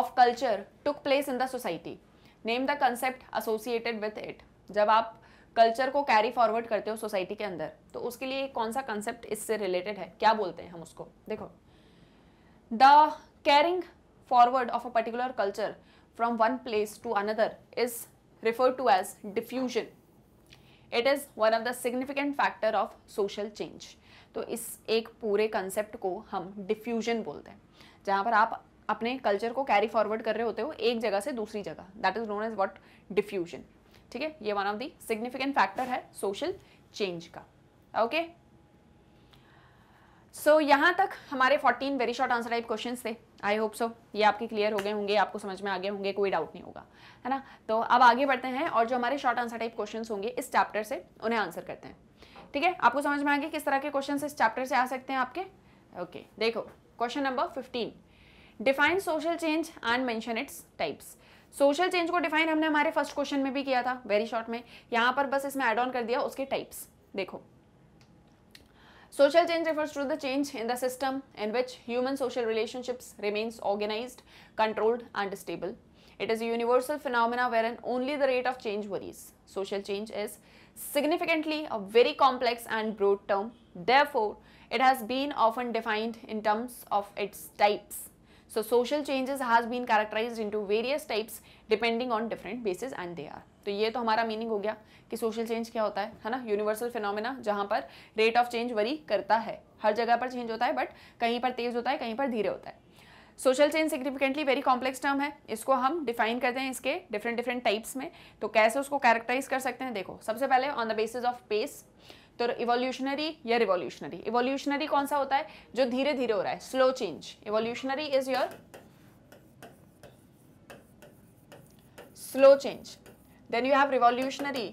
of culture took place in the society name the concept associated with it जब आप कल्चर को कैरी फॉरवर्ड करते हो सोसाइटी के अंदर तो उसके लिए कौन सा कंसेप्ट इससे रिलेटेड है क्या बोलते हैं हम उसको देखो the carrying forward of a particular culture from one place to another is refer to as diffusion it is one of the significant factor of social change तो इस एक पूरे कंसेप्ट को हम डिफ्यूजन बोलते हैं जहाँ पर आप अपने कल्चर को कैरी फॉरवर्ड कर रहे होते हो एक जगह से दूसरी जगह that is known as what diffusion ठीक है ये one of the significant factor है सोशल चेंज का ओके सो so, यहाँ तक हमारे 14 very short answer type question थे आई होप सो ये आपके क्लियर हो गए होंगे आपको समझ में आ गए होंगे कोई डाउट नहीं होगा है ना तो अब आगे बढ़ते हैं और जो हमारे शॉर्ट आंसर टाइप क्वेश्चन होंगे इस चैप्टर से उन्हें आंसर करते हैं ठीक है आपको समझ में आ गया किस तरह के क्वेश्चन इस चैप्टर से आ सकते हैं आपके ओके okay, देखो question number fifteen define social change and mention its types social change को डिफाइन हमने हमारे फर्स्ट क्वेश्चन में भी किया था वेरी शॉर्ट में यहां पर बस इसमें एड ऑन कर दिया उसके टाइप्स देखो social change refers to the change in the system in which human social relationships remains organise controlled and stable it is universal phenomena where and only the rate of change varies social change is significantly a very complex and broad term therefore it has been often defined in terms of its types So social changes has been characterized into various types depending on different bases and they are. तो ये तो हमारा meaning हो गया कि social change क्या होता है है ना यूनिवर्सल फिनोमेना जहाँ पर रेट ऑफ चेंज वरी करता है हर जगह पर चेंज होता है बट कहीं पर तेज़ होता है कहीं पर धीरे होता है social change significantly very complex term है इसको हम डिफाइन करते हैं इसके डिफरेंट डिफरेंट टाइप्स में तो कैसे उसको कैरेक्टराइज कर सकते हैं देखो सबसे पहले on the basis of pace तो इवोल्यूशनरी या रिवोल्यूशनरी इवोल्यूशनरी कौन सा होता है जो धीरे धीरे हो रहा है slow change evolutionary is your slow change then you have revolutionary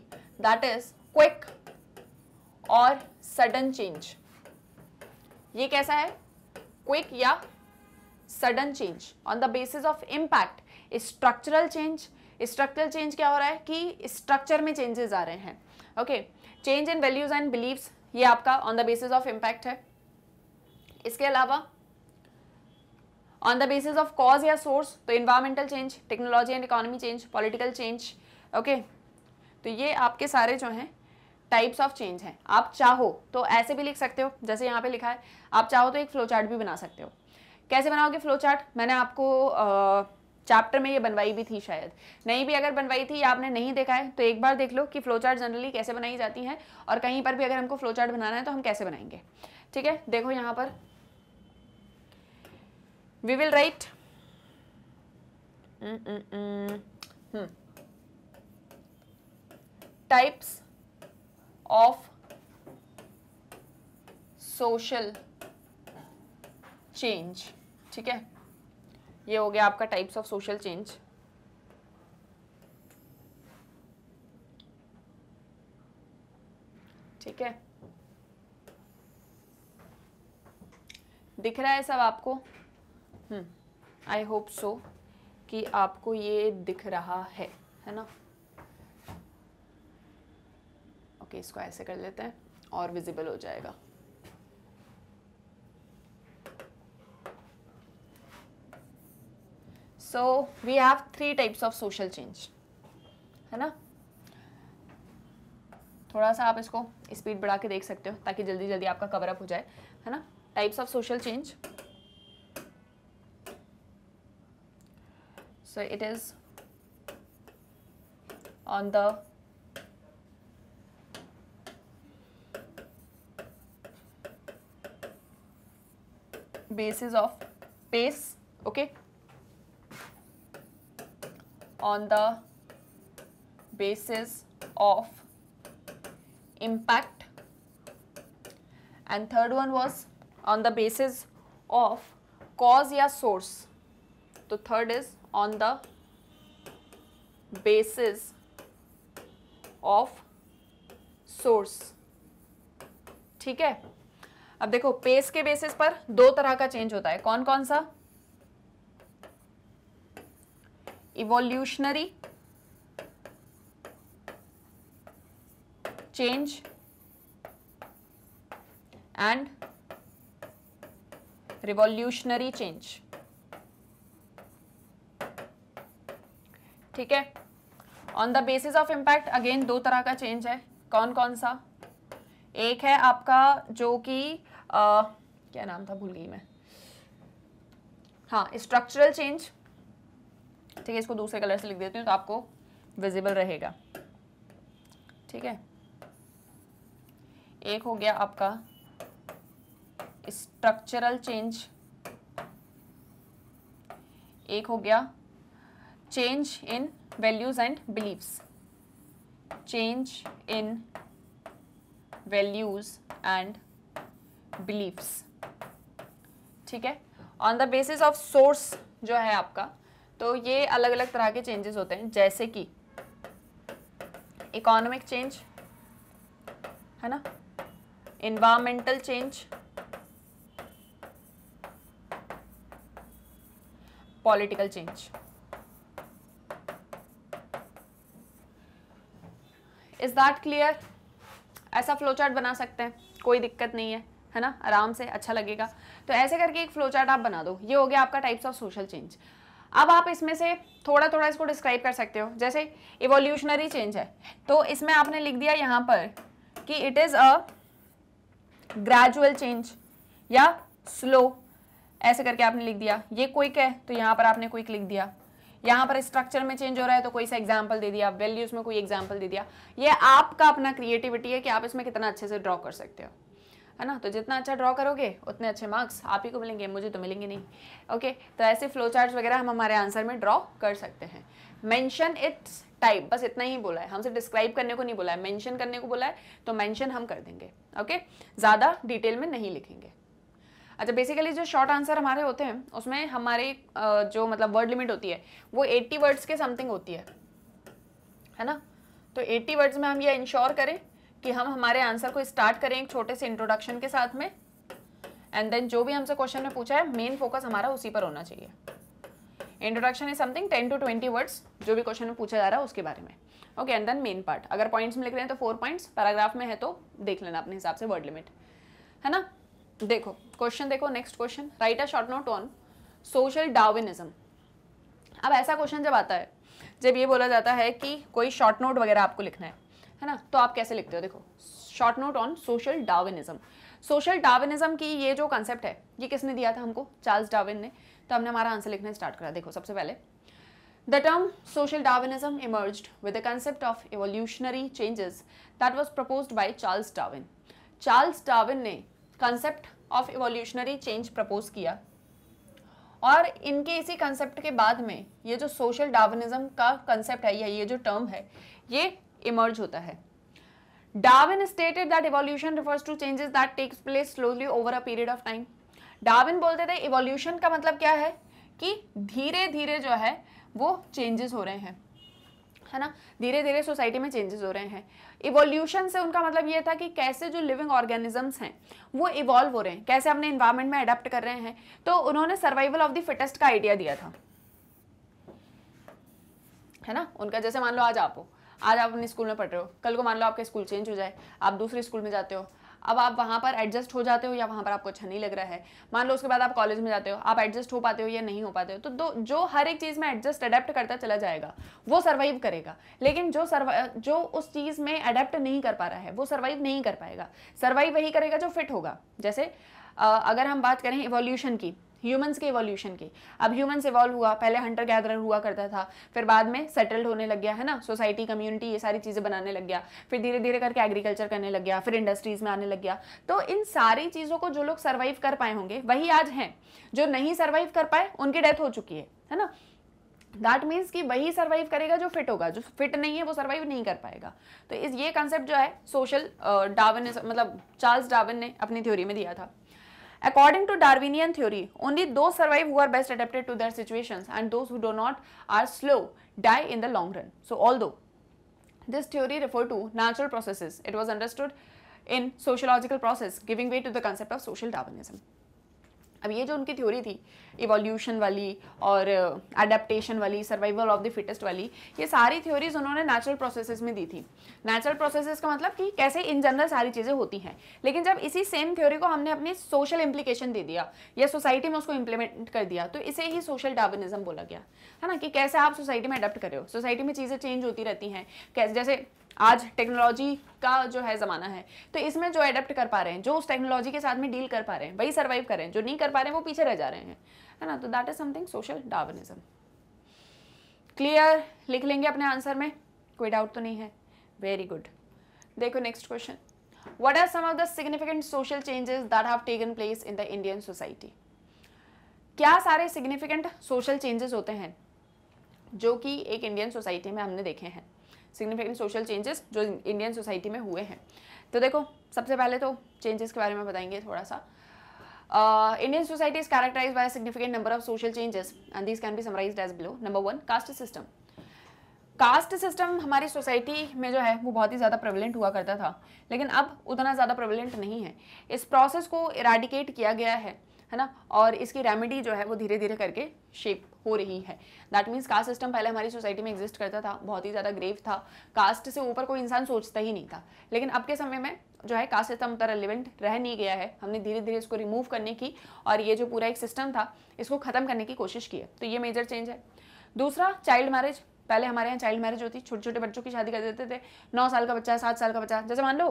that is quick और सडन चेंज ये कैसा है क्विक या sudden change on the basis of impact structural change structural change क्या हो रहा है कि स्ट्रक्चर में चेंजेस आ रहे हैं okay okay. Change in values and beliefs ये आपका on the basis of impact है इसके अलावा on the basis of cause या सोर्स तो environmental change technology and economy change political change okay तो ये आपके सारे जो हैं टाइप्स ऑफ चेंज हैं आप चाहो तो ऐसे भी लिख सकते हो जैसे यहाँ पे लिखा है आप चाहो तो एक फ्लो चार्ट भी बना सकते हो कैसे बनाओगे फ्लो चार्ट मैंने आपको आ, चैप्टर में ये बनवाई भी थी शायद नहीं भी अगर बनवाई थी या आपने नहीं देखा है तो एक बार देख लो कि फ्लो चार्ट जनरली कैसे बनाई जाती है और कहीं पर भी अगर हमको फ्लो चार्ट बनाना है तो हम कैसे बनाएंगे ठीक है देखो यहाँ पर we will write types of social change ठीक है ये हो गया आपका टाइप्स ऑफ सोशल चेंज ठीक है दिख रहा है सब आपको आई होप सो कि आपको ये दिख रहा है है ना ओके इसको ऐसे कर लेते हैं और विजिबल हो जाएगा so we have three types of social change है ना थोड़ा सा आप इसको स्पीड बढ़ा के देख सकते हो ताकि जल्दी जल्दी आपका कवर अप हो जाए है ना types of social change so it is on the basis of pace okay on the basis of impact and third one was on the basis of cause या source तो third is on the basis of source ठीक है अब देखो pace के basis पर दो तरह का चेंज होता है कौन कौन सा evolutionary change and revolutionary change ठीक है on the basis of impact again दो तरह का चेंज है कौन कौन सा एक है आपका जो कि क्या नाम था भूल गई मैं हाँ स्ट्रक्चरल चेंज ठीक है इसको दूसरे कलर से लिख देती हूँ तो आपको विजिबल रहेगा ठीक है एक हो गया आपका स्ट्रक्चरल चेंज एक हो गया change in values and beliefs change in values and beliefs ठीक है on the basis of source जो है आपका तो ये अलग अलग तरह के चेंजेस होते हैं जैसे कि इकोनॉमिक चेंज है ना environmental change political change is that clear ऐसा फ्लो चार्ट बना सकते हैं कोई दिक्कत नहीं है है ना आराम से अच्छा लगेगा तो ऐसे करके एक फ्लो चार्ट आप बना दो ये हो गया आपका टाइप्स ऑफ सोशल चेंज अब आप इसमें से थोड़ा थोड़ा इसको डिस्क्राइब कर सकते हो जैसे इवोल्यूशनरी चेंज है तो इसमें आपने लिख दिया यहाँ पर कि it is a gradual change या स्लो ऐसे करके आपने लिख दिया ये क्विक है तो यहाँ पर आपने क्विक लिख दिया यहाँ पर स्ट्रक्चर में चेंज हो रहा है तो कोई सा एग्जाम्पल दे दिया वैल्यूज में कोई एग्जाम्पल दे दिया ये आपका अपना क्रिएटिविटी है कि आप इसमें कितना अच्छे से ड्रॉ कर सकते हो है ना तो जितना अच्छा ड्रॉ करोगे उतने अच्छे मार्क्स आप ही को मिलेंगे मुझे तो मिलेंगे नहीं ओके तो ऐसे फ्लो चार्ट वगैरह हम हमारे आंसर में ड्रॉ कर सकते हैं मैंशन इट्स टाइप बस इतना ही बोला है हमसे डिस्क्राइब करने को नहीं बोला है मैंशन करने को बोला है तो मैंशन हम कर देंगे ओके ज़्यादा डिटेल में नहीं लिखेंगे अच्छा बेसिकली जो शॉर्ट आंसर हमारे होते हैं उसमें हमारे जो मतलब वर्ड लिमिट होती है वो 80 वर्ड्स के समथिंग होती है है ना तो 80 वर्ड्स में हम ये इंश्योर करें कि हम हमारे आंसर को स्टार्ट करें एक छोटे से इंट्रोडक्शन के साथ में एंड देन जो भी हमसे क्वेश्चन में पूछा है मेन फोकस हमारा उसी पर होना चाहिए introduction is something ten to twenty words जो भी क्वेश्चन में पूछा जा रहा है उसके बारे में okay and then main part अगर पॉइंट्स में लिख रहे हैं तो फोर पॉइंट्स पैराग्राफ में है तो देख लेना अपने हिसाब से वर्ड लिमिट है ना देखो क्वेश्चन देखो next question write a short note on social Darwinism अब ऐसा क्वेश्चन जब आता है जब ये बोला जाता है कि कोई शॉर्ट नोट वगैरह आपको लिखना है है ना तो आप कैसे लिखते हो देखो short note on social Darwinism social Darwinism की ये जो कंसेप्ट है ये किसने दिया था हमको चार्ल्स डाविन ने तो हमने हमारा आंसर लिखना स्टार्ट करा देखो सबसे पहले the term social Darwinism emerge with the concept of evolutionary changes that was propose by Charles Darwin Charles Darwin ने concept of evolutionary change propose किया और इनके इसी कंसेप्ट के बाद में ये जो सोशल डार्विनिज्म का कंसेप्ट है या ये जो टर्म है ये इमर्ज होता है Darwin stated that evolution refers to changes that takes place slowly over a period of time Darwin बोलते थे इवोल्यूशन का मतलब क्या है कि धीरे धीरे जो है वो चेंजेस हो रहे हैं है ना धीरे धीरे सोसाइटी में चेंजेस हो रहे हैं इवोल्यूशन से उनका मतलब ये था कि कैसे जो लिविंग ऑर्गेनिजम्स हैं वो इवॉल्व हो रहे हैं कैसे अपने इन्वायरमेंट में अडेप्ट कर रहे हैं तो उन्होंने सर्वाइवल ऑफ द फिटेस्ट का आइडिया दिया था है ना उनका जैसे मान लो आज आप हो आज आप अपने स्कूल में पढ़ रहे हो कल को मान लो आपका स्कूल चेंज हो जाए आप दूसरे स्कूल में जाते हो अब आप वहाँ पर एडजस्ट हो जाते हो या वहाँ पर आपको अच्छा नहीं लग रहा है मान लो उसके बाद आप कॉलेज में जाते हो आप एडजस्ट हो पाते हो या नहीं हो पाते हो तो दो जो हर एक चीज़ में एडजस्ट अडेप्ट करता चला जाएगा वो सर्वाइव करेगा लेकिन जो सर्व जो उस चीज़ में अडेप्ट नहीं कर पा रहा है वो सर्वाइव नहीं कर पाएगा सर्वाइव वही करेगा जो फिट होगा जैसे अगर हम बात करें इवोल्यूशन की ह्यूमंस के इवोल्यूशन की अब ह्यूमंस इवॉल्व हुआ पहले हंटर गैदरर हुआ करता था फिर बाद में सेटल्ड होने लग गया है ना सोसाइटी कम्युनिटी ये सारी चीज़ें बनाने लग गया फिर धीरे धीरे करके एग्रीकल्चर करने लग गया फिर इंडस्ट्रीज में आने लग गया तो इन सारी चीज़ों को जो लोग सर्वाइव कर पाए होंगे वही आज हैं जो नहीं सर्वाइव कर पाए उनकी डेथ हो चुकी है है ना दैट मीन्स कि वही सर्वाइव करेगा जो फिट होगा जो फिट नहीं है वो सर्वाइव नहीं कर पाएगा तो इस ये कंसेप्ट जो है सोशल uh, मतलब चार्ल्स डाविन ने अपनी थ्योरी में दिया था According to Darwinian theory, only those survive who are best adapted to their situations and those who do not are slow die in the long run. So, although this theory referred to natural processes, it was understood in sociological process giving way to the concept of social Darwinism. अब ये जो उनकी theory थी evolution वाली और adaptation uh, वाली survival of the fittest वाली ये सारी थ्योरीज उन्होंने नेचुरल प्रोसेसेस में दी थी नेचुरल प्रोसेसेस का मतलब कि कैसे इन जनरल सारी चीज़ें होती हैं लेकिन जब इसी सेम थ्योरी को हमने अपनी सोशल इम्प्लीकेशन दे दिया या सोसाइटी में उसको इम्प्लीमेंट कर दिया तो इसे ही सोशल डार्विनिज्म बोला गया है ना कि कैसे आप सोसाइटी में अडेप्ट कर रहे हो सोसाइटी में चीज़ें चेंज होती रहती हैं कैसे जैसे आज टेक्नोलॉजी का जो है ज़माना है तो इसमें जो एडेप्ट कर पा रहे हैं जो उस टेक्नोलॉजी के साथ में डील कर पा रहे हैं वही सर्वाइव कर रहे हैं जो नहीं कर पा रहे हैं वो पीछे रह जा रहे हैं है ना तो that is something social Darwinism clear लिख लेंगे अपने आंसर में कोई डाउट तो नहीं है वेरी गुड देखो next question what are some of the significant social changes that have taken place in the Indian society क्या सारे सिग्निफिकेंट सोशल चेंजेस होते हैं जो कि एक इंडियन सोसाइटी में हमने देखे हैं सिग्निफिकेंट सोशल चेंजेस जो इंडियन सोसाइटी में हुए हैं तो देखो सबसे पहले तो चेंजेस के बारे में बताएंगे थोड़ा सा Indian society is characterise by significant number of social changes and this can be summarise as below number one caste system caste system हमारी सोसाइटी में जो है वो बहुत ही ज़्यादा प्रेवलेंट हुआ करता था लेकिन अब उतना ज़्यादा प्रेवलेंट नहीं है इस प्रोसेस को इराडिकेट किया गया है है ना और इसकी रेमेडी जो है वो धीरे धीरे करके शेप हो रही है दैट मीन्स कास्ट सिस्टम पहले हमारी सोसाइटी में एग्जिस्ट करता था बहुत ही ज़्यादा ग्रेव था कास्ट से ऊपर कोई इंसान सोचता ही नहीं था लेकिन अब के समय में जो है कास्ट सिस्टम उतना रेलिवेंट रह नहीं गया है हमने धीरे धीरे इसको रिमूव करने की और ये जो पूरा एक सिस्टम था इसको ख़त्म करने की कोशिश की है तो ये मेजर चेंज है दूसरा चाइल्ड मैरिज पहले हमारे यहाँ चाइल्ड मैरिज होती छोटे छोटे बच्चों की शादी कर देते थे नौ साल का बच्चा सात साल का बच्चा जैसे मान लो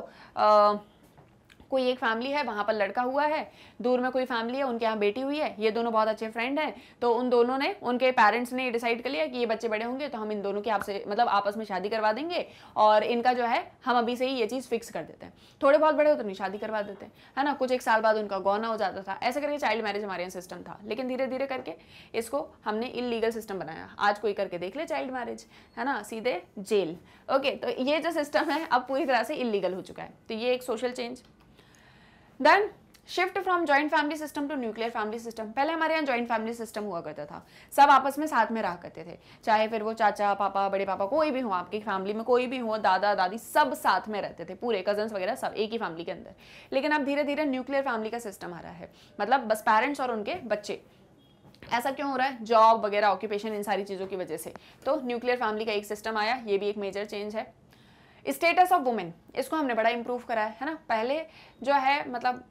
कोई एक फैमिली है वहां पर लड़का हुआ है दूर में कोई फैमिली है उनके यहाँ बेटी हुई है ये दोनों बहुत अच्छे फ्रेंड हैं तो उन दोनों ने उनके पेरेंट्स ने डिसाइड कर लिया कि ये बच्चे बड़े होंगे तो हम इन दोनों की आपसे मतलब आपस में शादी करवा देंगे और इनका जो है हम अभी से ही ये चीज़ फिक्स कर देते हैं थोड़े बहुत बड़े होते तो नहीं शादी करवा देते हैं है ना कुछ एक साल बाद उनका गौना हो जाता था ऐसा करके चाइल्ड मैरिज हमारे यहाँ सिस्टम था लेकिन धीरे धीरे करके इसको हमने इलीगल सिस्टम बनाया आज कोई करके देख ले चाइल्ड मैरिज है ना सीधे जेल ओके तो ये जो सिस्टम है अब पूरी तरह से इलीगल हो चुका है तो ये एक social change then shift from joint family system to nuclear family system पहले हमारे यहाँ ज्वाइंट फैमिली सिस्टम हुआ करता था सब आपस में साथ में रहा करते थे चाहे फिर वो चाचा पापा बड़े पापा कोई भी हो आपकी फैमिली में कोई भी हो दादा दादी सब साथ में रहते थे पूरे कजन्स वगैरह सब एक ही फैमिली के अंदर लेकिन अब धीरे धीरे न्यूक्लियर फैमिली का सिस्टम आ रहा है मतलब बस पेरेंट्स और उनके बच्चे ऐसा क्यों हो रहा है जॉब वगैरह ऑक्यूपेशन इन सारी चीज़ों की वजह से तो न्यूक्लियर फैमिली का एक सिस्टम आया ये भी एक मेजर चेंज है स्टेटस ऑफ वुमेन इसको हमने बड़ा इम्प्रूव करा है ना पहले जो है मतलब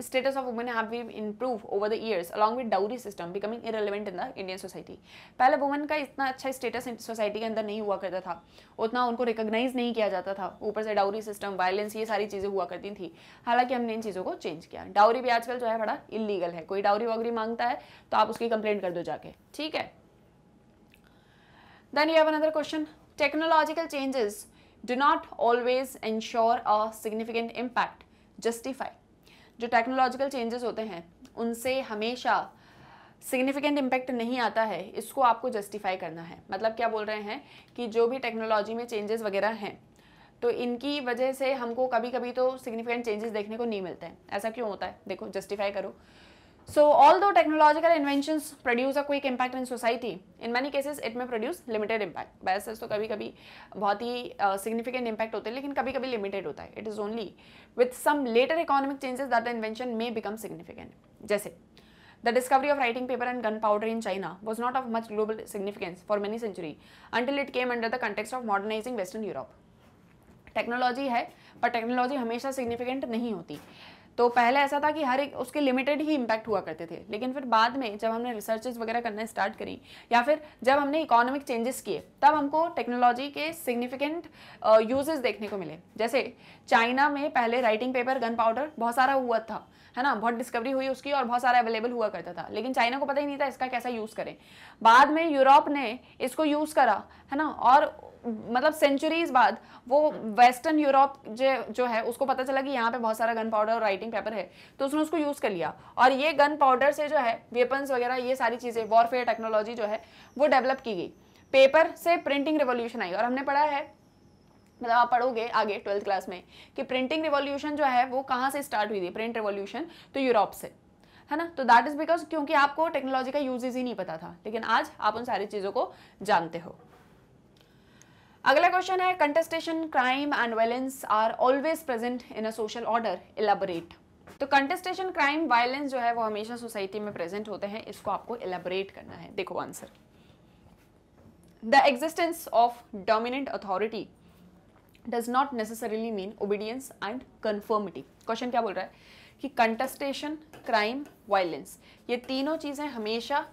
status of women have been improve over the years along with dowry system becoming irrelevant in the Indian society पहले वुमेन का इतना अच्छा स्टेटस सोसाइटी के अंदर नहीं हुआ करता था उतना उनको रिकोगनाइज नहीं किया जाता था ऊपर से डाउरी सिस्टम वायलेंस ये सारी चीज़ें हुआ करती थी हालांकि हमने इन चीज़ों को चेंज किया डाउरी भी आजकल जो है बड़ा इलीगल है कोई डाउरी वाउरी मांगता है तो आप उसकी कंप्लेंट कर दो जाके ठीक है then you have another question technological changes do not always ensure a significant impact justify जो टेक्नोलॉजिकल चेंजेस होते हैं उनसे हमेशा सिग्निफिकेंट इम्पैक्ट नहीं आता है इसको आपको जस्टिफाई करना है मतलब क्या बोल रहे हैं कि जो भी टेक्नोलॉजी में चेंजेस वगैरह हैं तो इनकी वजह से हमको कभी कभी तो सिग्निफिकेंट चेंजेस देखने को नहीं मिलते हैं ऐसा क्यों होता है देखो जस्टिफाई करो So although technological inventions produce a quick impact in society, in many cases it may produce limited impact. Biases तो कभी कभी बहुत ही significant impact होते हैं लेकिन कभी कभी limited होता है It is only with some later economic changes that the invention may become significant. जैसे The discovery of writing paper and gunpowder in China was not of much global significance for many centuries until it came under the context of modernizing Western Europe. Technology है पर technology हमेशा significant नहीं होती तो पहले ऐसा था कि हर एक उसके लिमिटेड ही इम्पैक्ट हुआ करते थे लेकिन फिर बाद में जब हमने रिसर्चेज वगैरह करना स्टार्ट करी या फिर जब हमने इकोनॉमिक चेंजेस किए तब हमको टेक्नोलॉजी के सिग्निफिकेंट यूजेस देखने को मिले जैसे चाइना में पहले राइटिंग पेपर गन पाउडर बहुत सारा हुआ था है ना बहुत डिस्कवरी हुई उसकी और बहुत सारा अवेलेबल हुआ करता था लेकिन चाइना को पता ही नहीं था इसका कैसा यूज़ करें बाद में यूरोप ने इसको यूज़ करा है ना और मतलब सेंचुरीज बाद वो वेस्टर्न यूरोप जो जो है उसको पता चला कि यहाँ पे बहुत सारा गन पाउडर और राइटिंग पेपर है तो उसने उसको यूज़ कर लिया और ये गन पाउडर से जो है वेपन्स वगैरह ये सारी चीज़ें वॉरफेयर टेक्नोलॉजी जो है वो डेवलप की गई पेपर से प्रिंटिंग रेवोल्यूशन आई और हमने पढ़ा है मतलब आप पढ़ोगे आगे ट्वेल्थ क्लास में कि प्रिंटिंग रिवोल्यूशन जो है वो कहाँ से स्टार्ट हुई थी प्रिंट रिवोल्यूशन तो यूरोप से है ना तो दैट इज़ बिकॉज क्योंकि आपको टेक्नोलॉजी का यूजेज ही नहीं पता था लेकिन आज आप उन सारी चीज़ों को जानते हो अगला क्वेश्चन है contestation crime and violence are always present in a social order elaborate तो कंटेस्टेशन क्राइम वायलेंस जो है वो हमेशा सोसाइटी में प्रेजेंट होते हैं इसको आपको इलेबोरेट करना है देखो answer the existence of dominant authority does not necessarily mean obedience and conformity question क्या बोल रहा है कि कंटेस्टेशन क्राइम वायलेंस ये तीनों चीज़ें हमेशा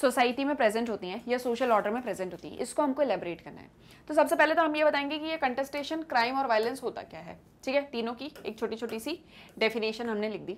सोसाइटी में प्रेजेंट होती हैं या सोशल ऑर्डर में प्रेजेंट होती हैं इसको हमको एलेबरेट करना है तो सबसे पहले तो हम ये बताएंगे कि ये कंटेस्टेशन क्राइम और वायलेंस होता क्या है ठीक है तीनों की एक छोटी छोटी सी डेफिनेशन हमने लिख दी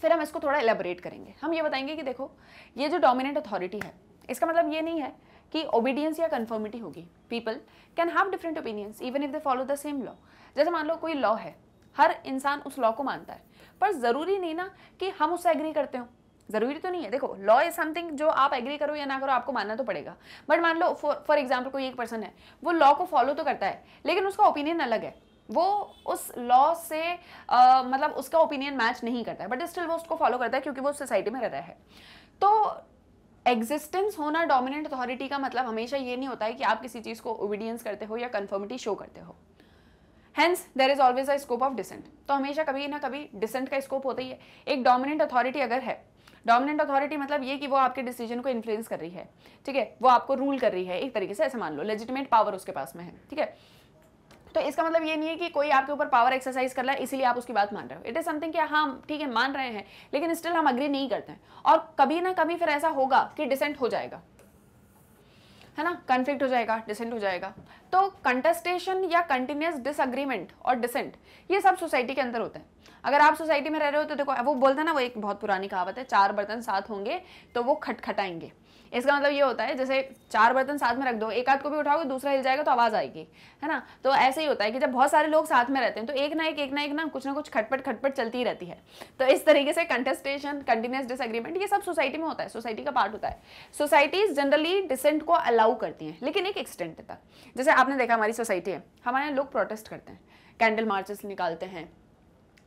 फिर हम इसको थोड़ा एलेबरेट करेंगे हम ये बताएंगे कि देखो ये जो डोमिनेंट अथॉरिटी है इसका मतलब ये नहीं है कि ओबीडियंस या कन्फर्मिटी होगी people can have different opinions even if they follow the same law जैसे मान लो कोई लॉ है हर इंसान उस लॉ को मानता है पर ज़रूरी नहीं ना कि हम उससे एग्री करते हो ज़रूरी तो नहीं है देखो लॉ इज समथिंग जो आप एग्री करो या ना करो आपको मानना तो पड़ेगा बट मान लो फॉर एग्जाम्पल कोई एक पर्सन है वो लॉ को फॉलो तो करता है लेकिन उसका ओपिनियन अलग है वो उस लॉ से आ, मतलब उसका ओपिनियन मैच नहीं करता है बट स्टिल वो उसको फॉलो करता है क्योंकि वो सोसाइटी में रहता है तो एग्जिस्टेंस होना डोमिनेंट अथॉरिटी का मतलब हमेशा ये नहीं होता है कि आप किसी चीज़ को ओबीडियंस करते हो या कन्फर्मिटी शो करते हो hence there is always a scope of dissent तो हमेशा कभी ना कभी डिसेंट का स्कोप होता ही है एक डोमिनेंट अथॉरिटी अगर है डोमिनेंट अथॉरिटी मतलब ये कि वो आपके डिसीजन को इन्फ्लुएंस कर रही है ठीक है वो आपको रूल कर रही है एक तरीके से ऐसा मान लो लेजिटिमेट पावर उसके पास में है ठीक है तो इसका मतलब ये नहीं है कि कोई आपके ऊपर पावर एक्सरसाइज कर रहा है इसीलिए आप उसकी बात मान रहे हो इट इज़ समथिंग कि हाँ ठीक है मान रहे हैं लेकिन स्टिल हम अग्री नहीं करते हैं और कभी ना कभी फिर ऐसा होगा कि डिसेंट हो जाएगा है ना कन्फ्लिक्ट हो जाएगा डिसेंट हो जाएगा तो कंटेस्टेशन या कंटिन्यूस डिसअग्रीमेंट और डिसेंट ये सब सोसाइटी के अंदर होते हैं अगर आप सोसाइटी में रह रहे हो तो देखो वो बोलते हैं ना वो एक बहुत पुरानी कहावत है चार बर्तन साथ होंगे तो वो खटखटाएंगे इसका मतलब ये होता है जैसे चार बर्तन साथ में रख दो एक आध को भी उठाओगे दूसरा हिल जाएगा तो आवाज़ आएगी है ना तो ऐसे ही होता है कि जब बहुत सारे लोग साथ में रहते हैं तो एक ना एक एक ना एक ना कुछ ना कुछ खटपट खटपट चलती ही रहती है तो इस तरीके से कंटेस्टेशन कंटिन्यूस डिसएग्रीमेंट ये सब सोसाइटी में होता है सोसाइटी का पार्ट होता है सोसाइटीज जनरली डिसेंट को अलाउ करती हैं लेकिन एक एक्सटेंट तक जैसे आपने देखा हमारी सोसाइटी है हमारे यहाँ लोग प्रोटेस्ट करते हैं कैंडल मार्चेस निकालते हैं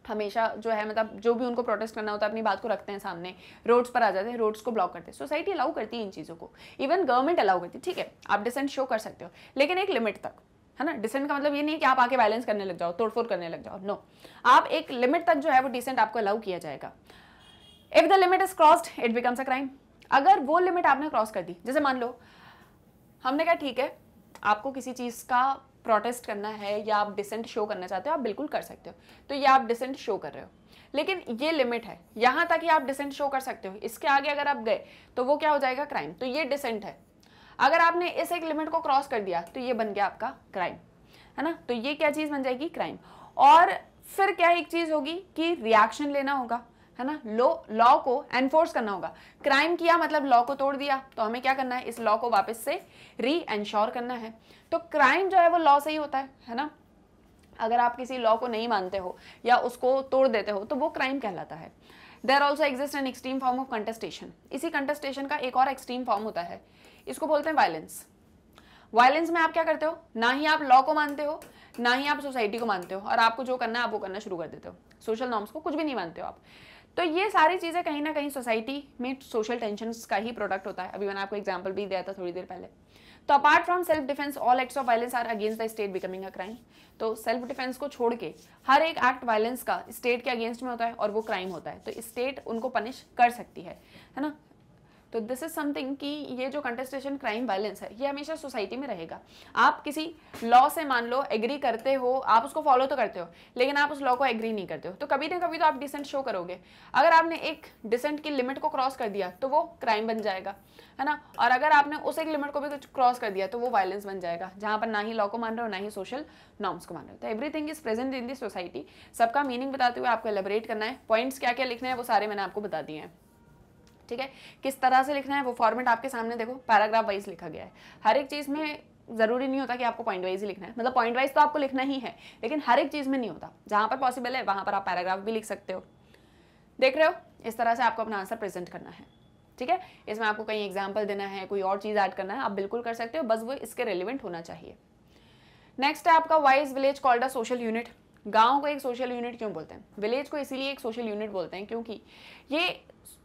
हमेशा जो है मतलब जो भी उनको प्रोटेस्ट करना होता है अपनी बात को रखते हैं सामने रोड्स पर आ जाते हैं रोड्स को ब्लॉक करते हैं सोसाइटी अलाउ करती है इन चीज़ों को इवन गवर्नमेंट अलाउ करती है ठीक है आप डिसेंट शो कर सकते हो लेकिन एक लिमिट तक है ना डिसेंट का मतलब ये नहीं है कि आप आके बैलेंस करने लग जाओ तोड़फोड़ करने लग जाओ नो आप एक लिमिट तक जो है वो डिसेंट आपको अलाउ किया जाएगा if the limit is crossed it becomes a crime अगर वो लिमिट आपने क्रॉस कर दी जैसे मान लो हमने कहा ठीक है आपको किसी चीज़ का प्रोटेस्ट करना है या आप डिसेंट शो करना चाहते हो आप बिल्कुल कर सकते हो तो ये आप डिसेंट शो कर रहे हो लेकिन ये लिमिट है यहाँ तक ही आप डिसेंट शो कर सकते हो इसके आगे अगर आप गए तो वो क्या हो जाएगा क्राइम तो ये डिसेंट है अगर आपने इस एक लिमिट को क्रॉस कर दिया तो ये बन गया आपका क्राइम है ना तो ये क्या चीज़ बन जाएगी क्राइम और फिर क्या एक चीज़ होगी कि रिएक्शन लेना होगा है ना लो लॉ को एनफोर्स करना होगा क्राइम किया मतलब लॉ को तोड़ दिया तो हमें क्या करना है इस लॉ को वापस से री एंश्योर करना है तो क्राइम जो है वो लॉ से ही होता है है ना अगर आप किसी लॉ को नहीं मानते हो या उसको तोड़ देते हो तो वो क्राइम कहलाता है there also exist an extreme form of contestation इसी कंटेस्टेशन का एक और एक्सट्रीम फॉर्म होता है इसको बोलते हैं वायलेंस वायलेंस में आप क्या करते हो ना ही आप लॉ को मानते हो ना ही आप सोसाइटी को मानते हो और आपको जो करना है आप वो करना शुरू कर देते हो सोशल नॉर्म्स को कुछ भी नहीं मानते हो आप तो ये सारी चीज़ें कहीं ना कहीं सोसाइटी में सोशल टेंशन का ही प्रोडक्ट होता है अभी मैंने आपको एग्जाम्पल भी दिया था थोड़ी देर पहले तो apart from self defence all acts of violence are against the state becoming a crime तो सेल्फ डिफेंस को छोड़ के हर एक एक्ट वायलेंस का स्टेट के अगेंस्ट में होता है और वो क्राइम होता है तो स्टेट उनको पनिश कर सकती है है ना तो दिस इज समथिंग कि ये जो कंटेस्टेशन क्राइम वायलेंस है ये हमेशा सोसाइटी में रहेगा आप किसी लॉ से मान लो एग्री करते हो आप उसको फॉलो तो करते हो लेकिन आप उस लॉ को एग्री नहीं करते हो तो कभी ना कभी तो आप डिसेंट शो करोगे अगर आपने एक डिसेंट की लिमिट को क्रॉस कर दिया तो वो क्राइम बन जाएगा है ना और अगर आपने उस एक लिमिट को भी कुछ क्रॉस कर दिया तो वो वायलेंस बन जाएगा जहाँ पर ना ही लॉ को मान रहे हो ना ही सोशल नॉर्म्स को मान रहे हो तो everything is present in the society सबका मीनिंग बताते हुए आपको एलेबरेट करना है पॉइंट्स क्या क्या लिखने हैं वो सारे मैंने आपको बता दिए हैं ठीक है किस तरह से लिखना है वो फॉर्मेट आपके सामने देखो पैराग्राफ वाइज लिखा गया है हर एक चीज़ में ज़रूरी नहीं होता कि आपको पॉइंट वाइज ही लिखना है मतलब पॉइंट वाइज तो आपको लिखना ही है लेकिन हर एक चीज़ में नहीं होता जहां पर पॉसिबल है वहां पर आप पैराग्राफ भी लिख सकते हो देख रहे हो इस तरह से आपको अपना आंसर प्रेजेंट करना है ठीक है इसमें आपको कहीं एग्जाम्पल देना है कोई और चीज़ ऐड करना है आप बिल्कुल कर सकते हो बस वो इसके रेलिवेंट होना चाहिए नेक्स्ट है आपका why is village called a social unit गांव को एक सोशल यूनिट क्यों बोलते हैं विलेज को इसीलिए एक सोशल यूनिट बोलते हैं क्योंकि ये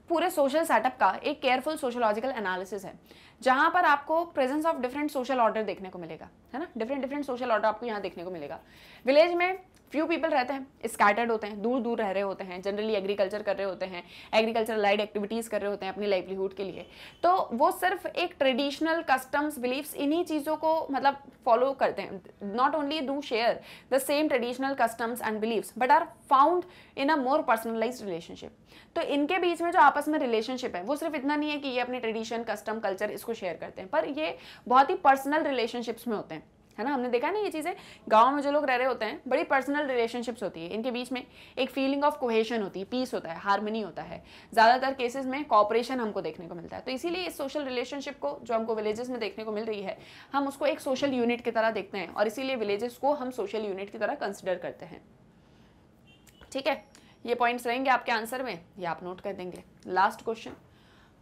पूरे सोशल सेटअप का एक केयरफुल सोशोलॉजिकल एनालिसिस है जहां पर आपको presence of different social order देखने को मिलेगा है ना डिफरेंट डिफरेंट सोशल ऑर्डर आपको यहाँ देखने को मिलेगा विलेज में फ्यू पीपल रहते हैं स्कैटर्ड होते हैं दूर दूर रह रहे होते हैं जनरली एग्रीकल्चर कर रहे होते हैं एग्रीकल्चर लाइड एक्टिविटीज़ कर रहे होते हैं अपनी लाइवलीहुड के लिए तो वो सिर्फ एक ट्रेडिशनल कस्टम्स बिलीफ्स इन्हीं चीज़ों को मतलब फॉलो करते हैं not only do share the same traditional customs and beliefs but are found in a more personalise relationship तो इनके बीच में जो आपस में रिलेशनशिप है वो सिर्फ इतना नहीं है कि ये अपने ट्रेडिशन कस्टम कल्चर इसको शेयर करते हैं पर ये बहुत ही पर्सनल रिलेशनशिप्स में होते हैं है ना हमने देखा ना ये चीज़ें गांव में जो लोग रह रहे होते हैं बड़ी पर्सनल रिलेशनशिप्स होती है इनके बीच में एक फीलिंग ऑफ कोहेशन होती है पीस होता है हारमनी होता है ज़्यादातर केसेस में कॉपरेशन हमको देखने को मिलता है तो इसीलिए इस सोशल रिलेशनशिप को जो हमको विलेजेस में देखने को मिल रही है हम उसको एक सोशल यूनिट की तरह देखते हैं और इसीलिए विलेजेस को हम सोशल यूनिट की तरह कंसिडर करते हैं ठीक है ये पॉइंट्स रहेंगे आपके आंसर में ये आप नोट कर देंगे last question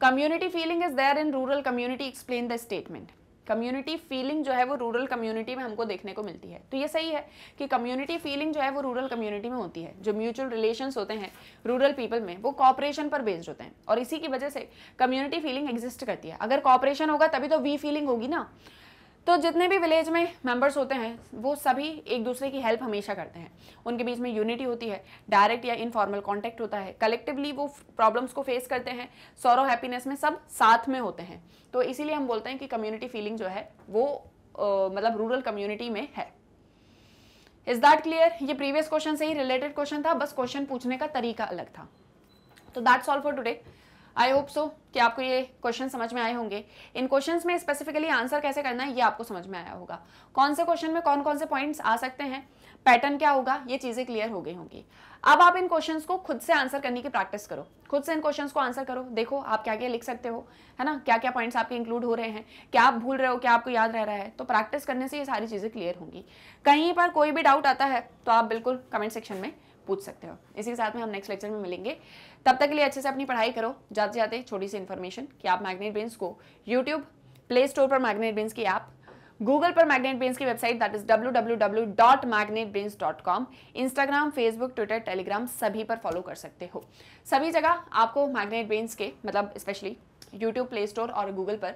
community feeling is there in rural community explain the statement community feeling जो है वो रूरल कम्युनिटी में हमको देखने को मिलती है तो ये सही है कि कम्युनिटी फीलिंग जो है वो रूरल कम्युनिटी में होती है जो म्यूचुअल रिलेशंस होते हैं रूरल पीपल में वो कॉपरेशन पर बेस्ड होते हैं और इसी की वजह से कम्युनिटी फीलिंग एग्जिस्ट करती है अगर कॉपरेशन होगा तभी तो वी फीलिंग होगी ना तो जितने भी विलेज में मेंबर्स होते हैं वो सभी एक दूसरे की हेल्प हमेशा करते हैं उनके बीच में यूनिटी होती है डायरेक्ट या इनफॉर्मल कांटेक्ट होता है कलेक्टिवली वो प्रॉब्लम्स को फेस करते हैं सौरव हैप्पीनेस में सब साथ में होते हैं तो इसीलिए हम बोलते हैं कि कम्युनिटी फीलिंग जो है वो आ, मतलब रूरल कम्युनिटी में है इज दैट क्लियर ये प्रीवियस क्वेश्चन से ही रिलेटेड क्वेश्चन था बस क्वेश्चन पूछने का तरीका अलग था तो that's all for today I hope so कि आपको ये क्वेश्चन समझ में आए होंगे इन क्वेश्चन में स्पेसिफिकली आंसर कैसे करना है ये आपको समझ में आया होगा कौन से क्वेश्चन में कौन कौन से पॉइंट्स आ सकते हैं पैटर्न क्या होगा ये चीज़ें क्लियर हो गई होंगी अब आप इन क्वेश्चंस को खुद से आंसर करने की प्रैक्टिस करो खुद से इन क्वेश्चंस को आंसर करो देखो आप क्या क्या लिख सकते हो है ना क्या क्या पॉइंट्स आपके इंक्लूड हो रहे हैं क्या आप भूल रहे हो क्या आपको याद रह रहा है तो प्रैक्टिस करने से ये सारी चीज़ें क्लियर होंगी कहीं पर कोई भी डाउट आता है तो आप बिल्कुल कमेंट सेक्शन में पूछ सकते हो इसी के साथ में हम नेक्स्ट लेक्चर में मिलेंगे तब तक के लिए अच्छे से अपनी पढ़ाई करो जाते जाते छोटी सी इन्फॉर्मेशन कि आप मैग्नेट बेंस को यूट्यूब प्ले स्टोर पर मैग्नेट बेंस की ऐप गूगल पर मैग्नेट बेंस की website that is W W W dot Magnet Brains dot com Instagram Facebook Twitter Telegram सभी पर फॉलो कर सकते हो सभी जगह आपको मैग्नेट बेंस के मतलब स्पेशली यूट्यूब प्ले स्टोर और गूगल पर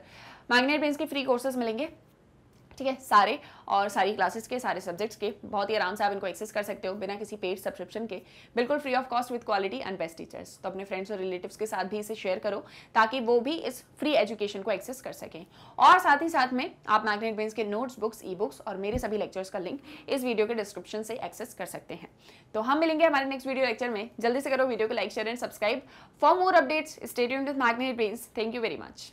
मैग्नेट बेंस के फ्री कोर्सेज मिलेंगे ठीक है सारे और सारी क्लासेस के सारे सब्जेक्ट्स के बहुत ही आराम से आप इनको एक्सेस कर सकते हो बिना किसी पेड सब्सक्रिप्शन के बिल्कुल free of cost with quality and best teachers तो अपने फ्रेंड्स और रिलेटिव्स के साथ भी इसे शेयर करो ताकि वो भी इस फ्री एजुकेशन को एक्सेस कर सकें और साथ ही साथ में आप मैग्नेट बेन्स के नोट्स बुक्स ई बुक्स और मेरे सभी लेक्चर्स का लिंक इस वीडियो के डिस्क्रिप्शन से एक्सेस कर सकते हैं तो हम मिलेंगे हमारे नेक्स्ट वीडियो लेक्चर में जल्दी से करो वीडियो को like share and subscribe for more updates studying with Magnet Brains thank you very much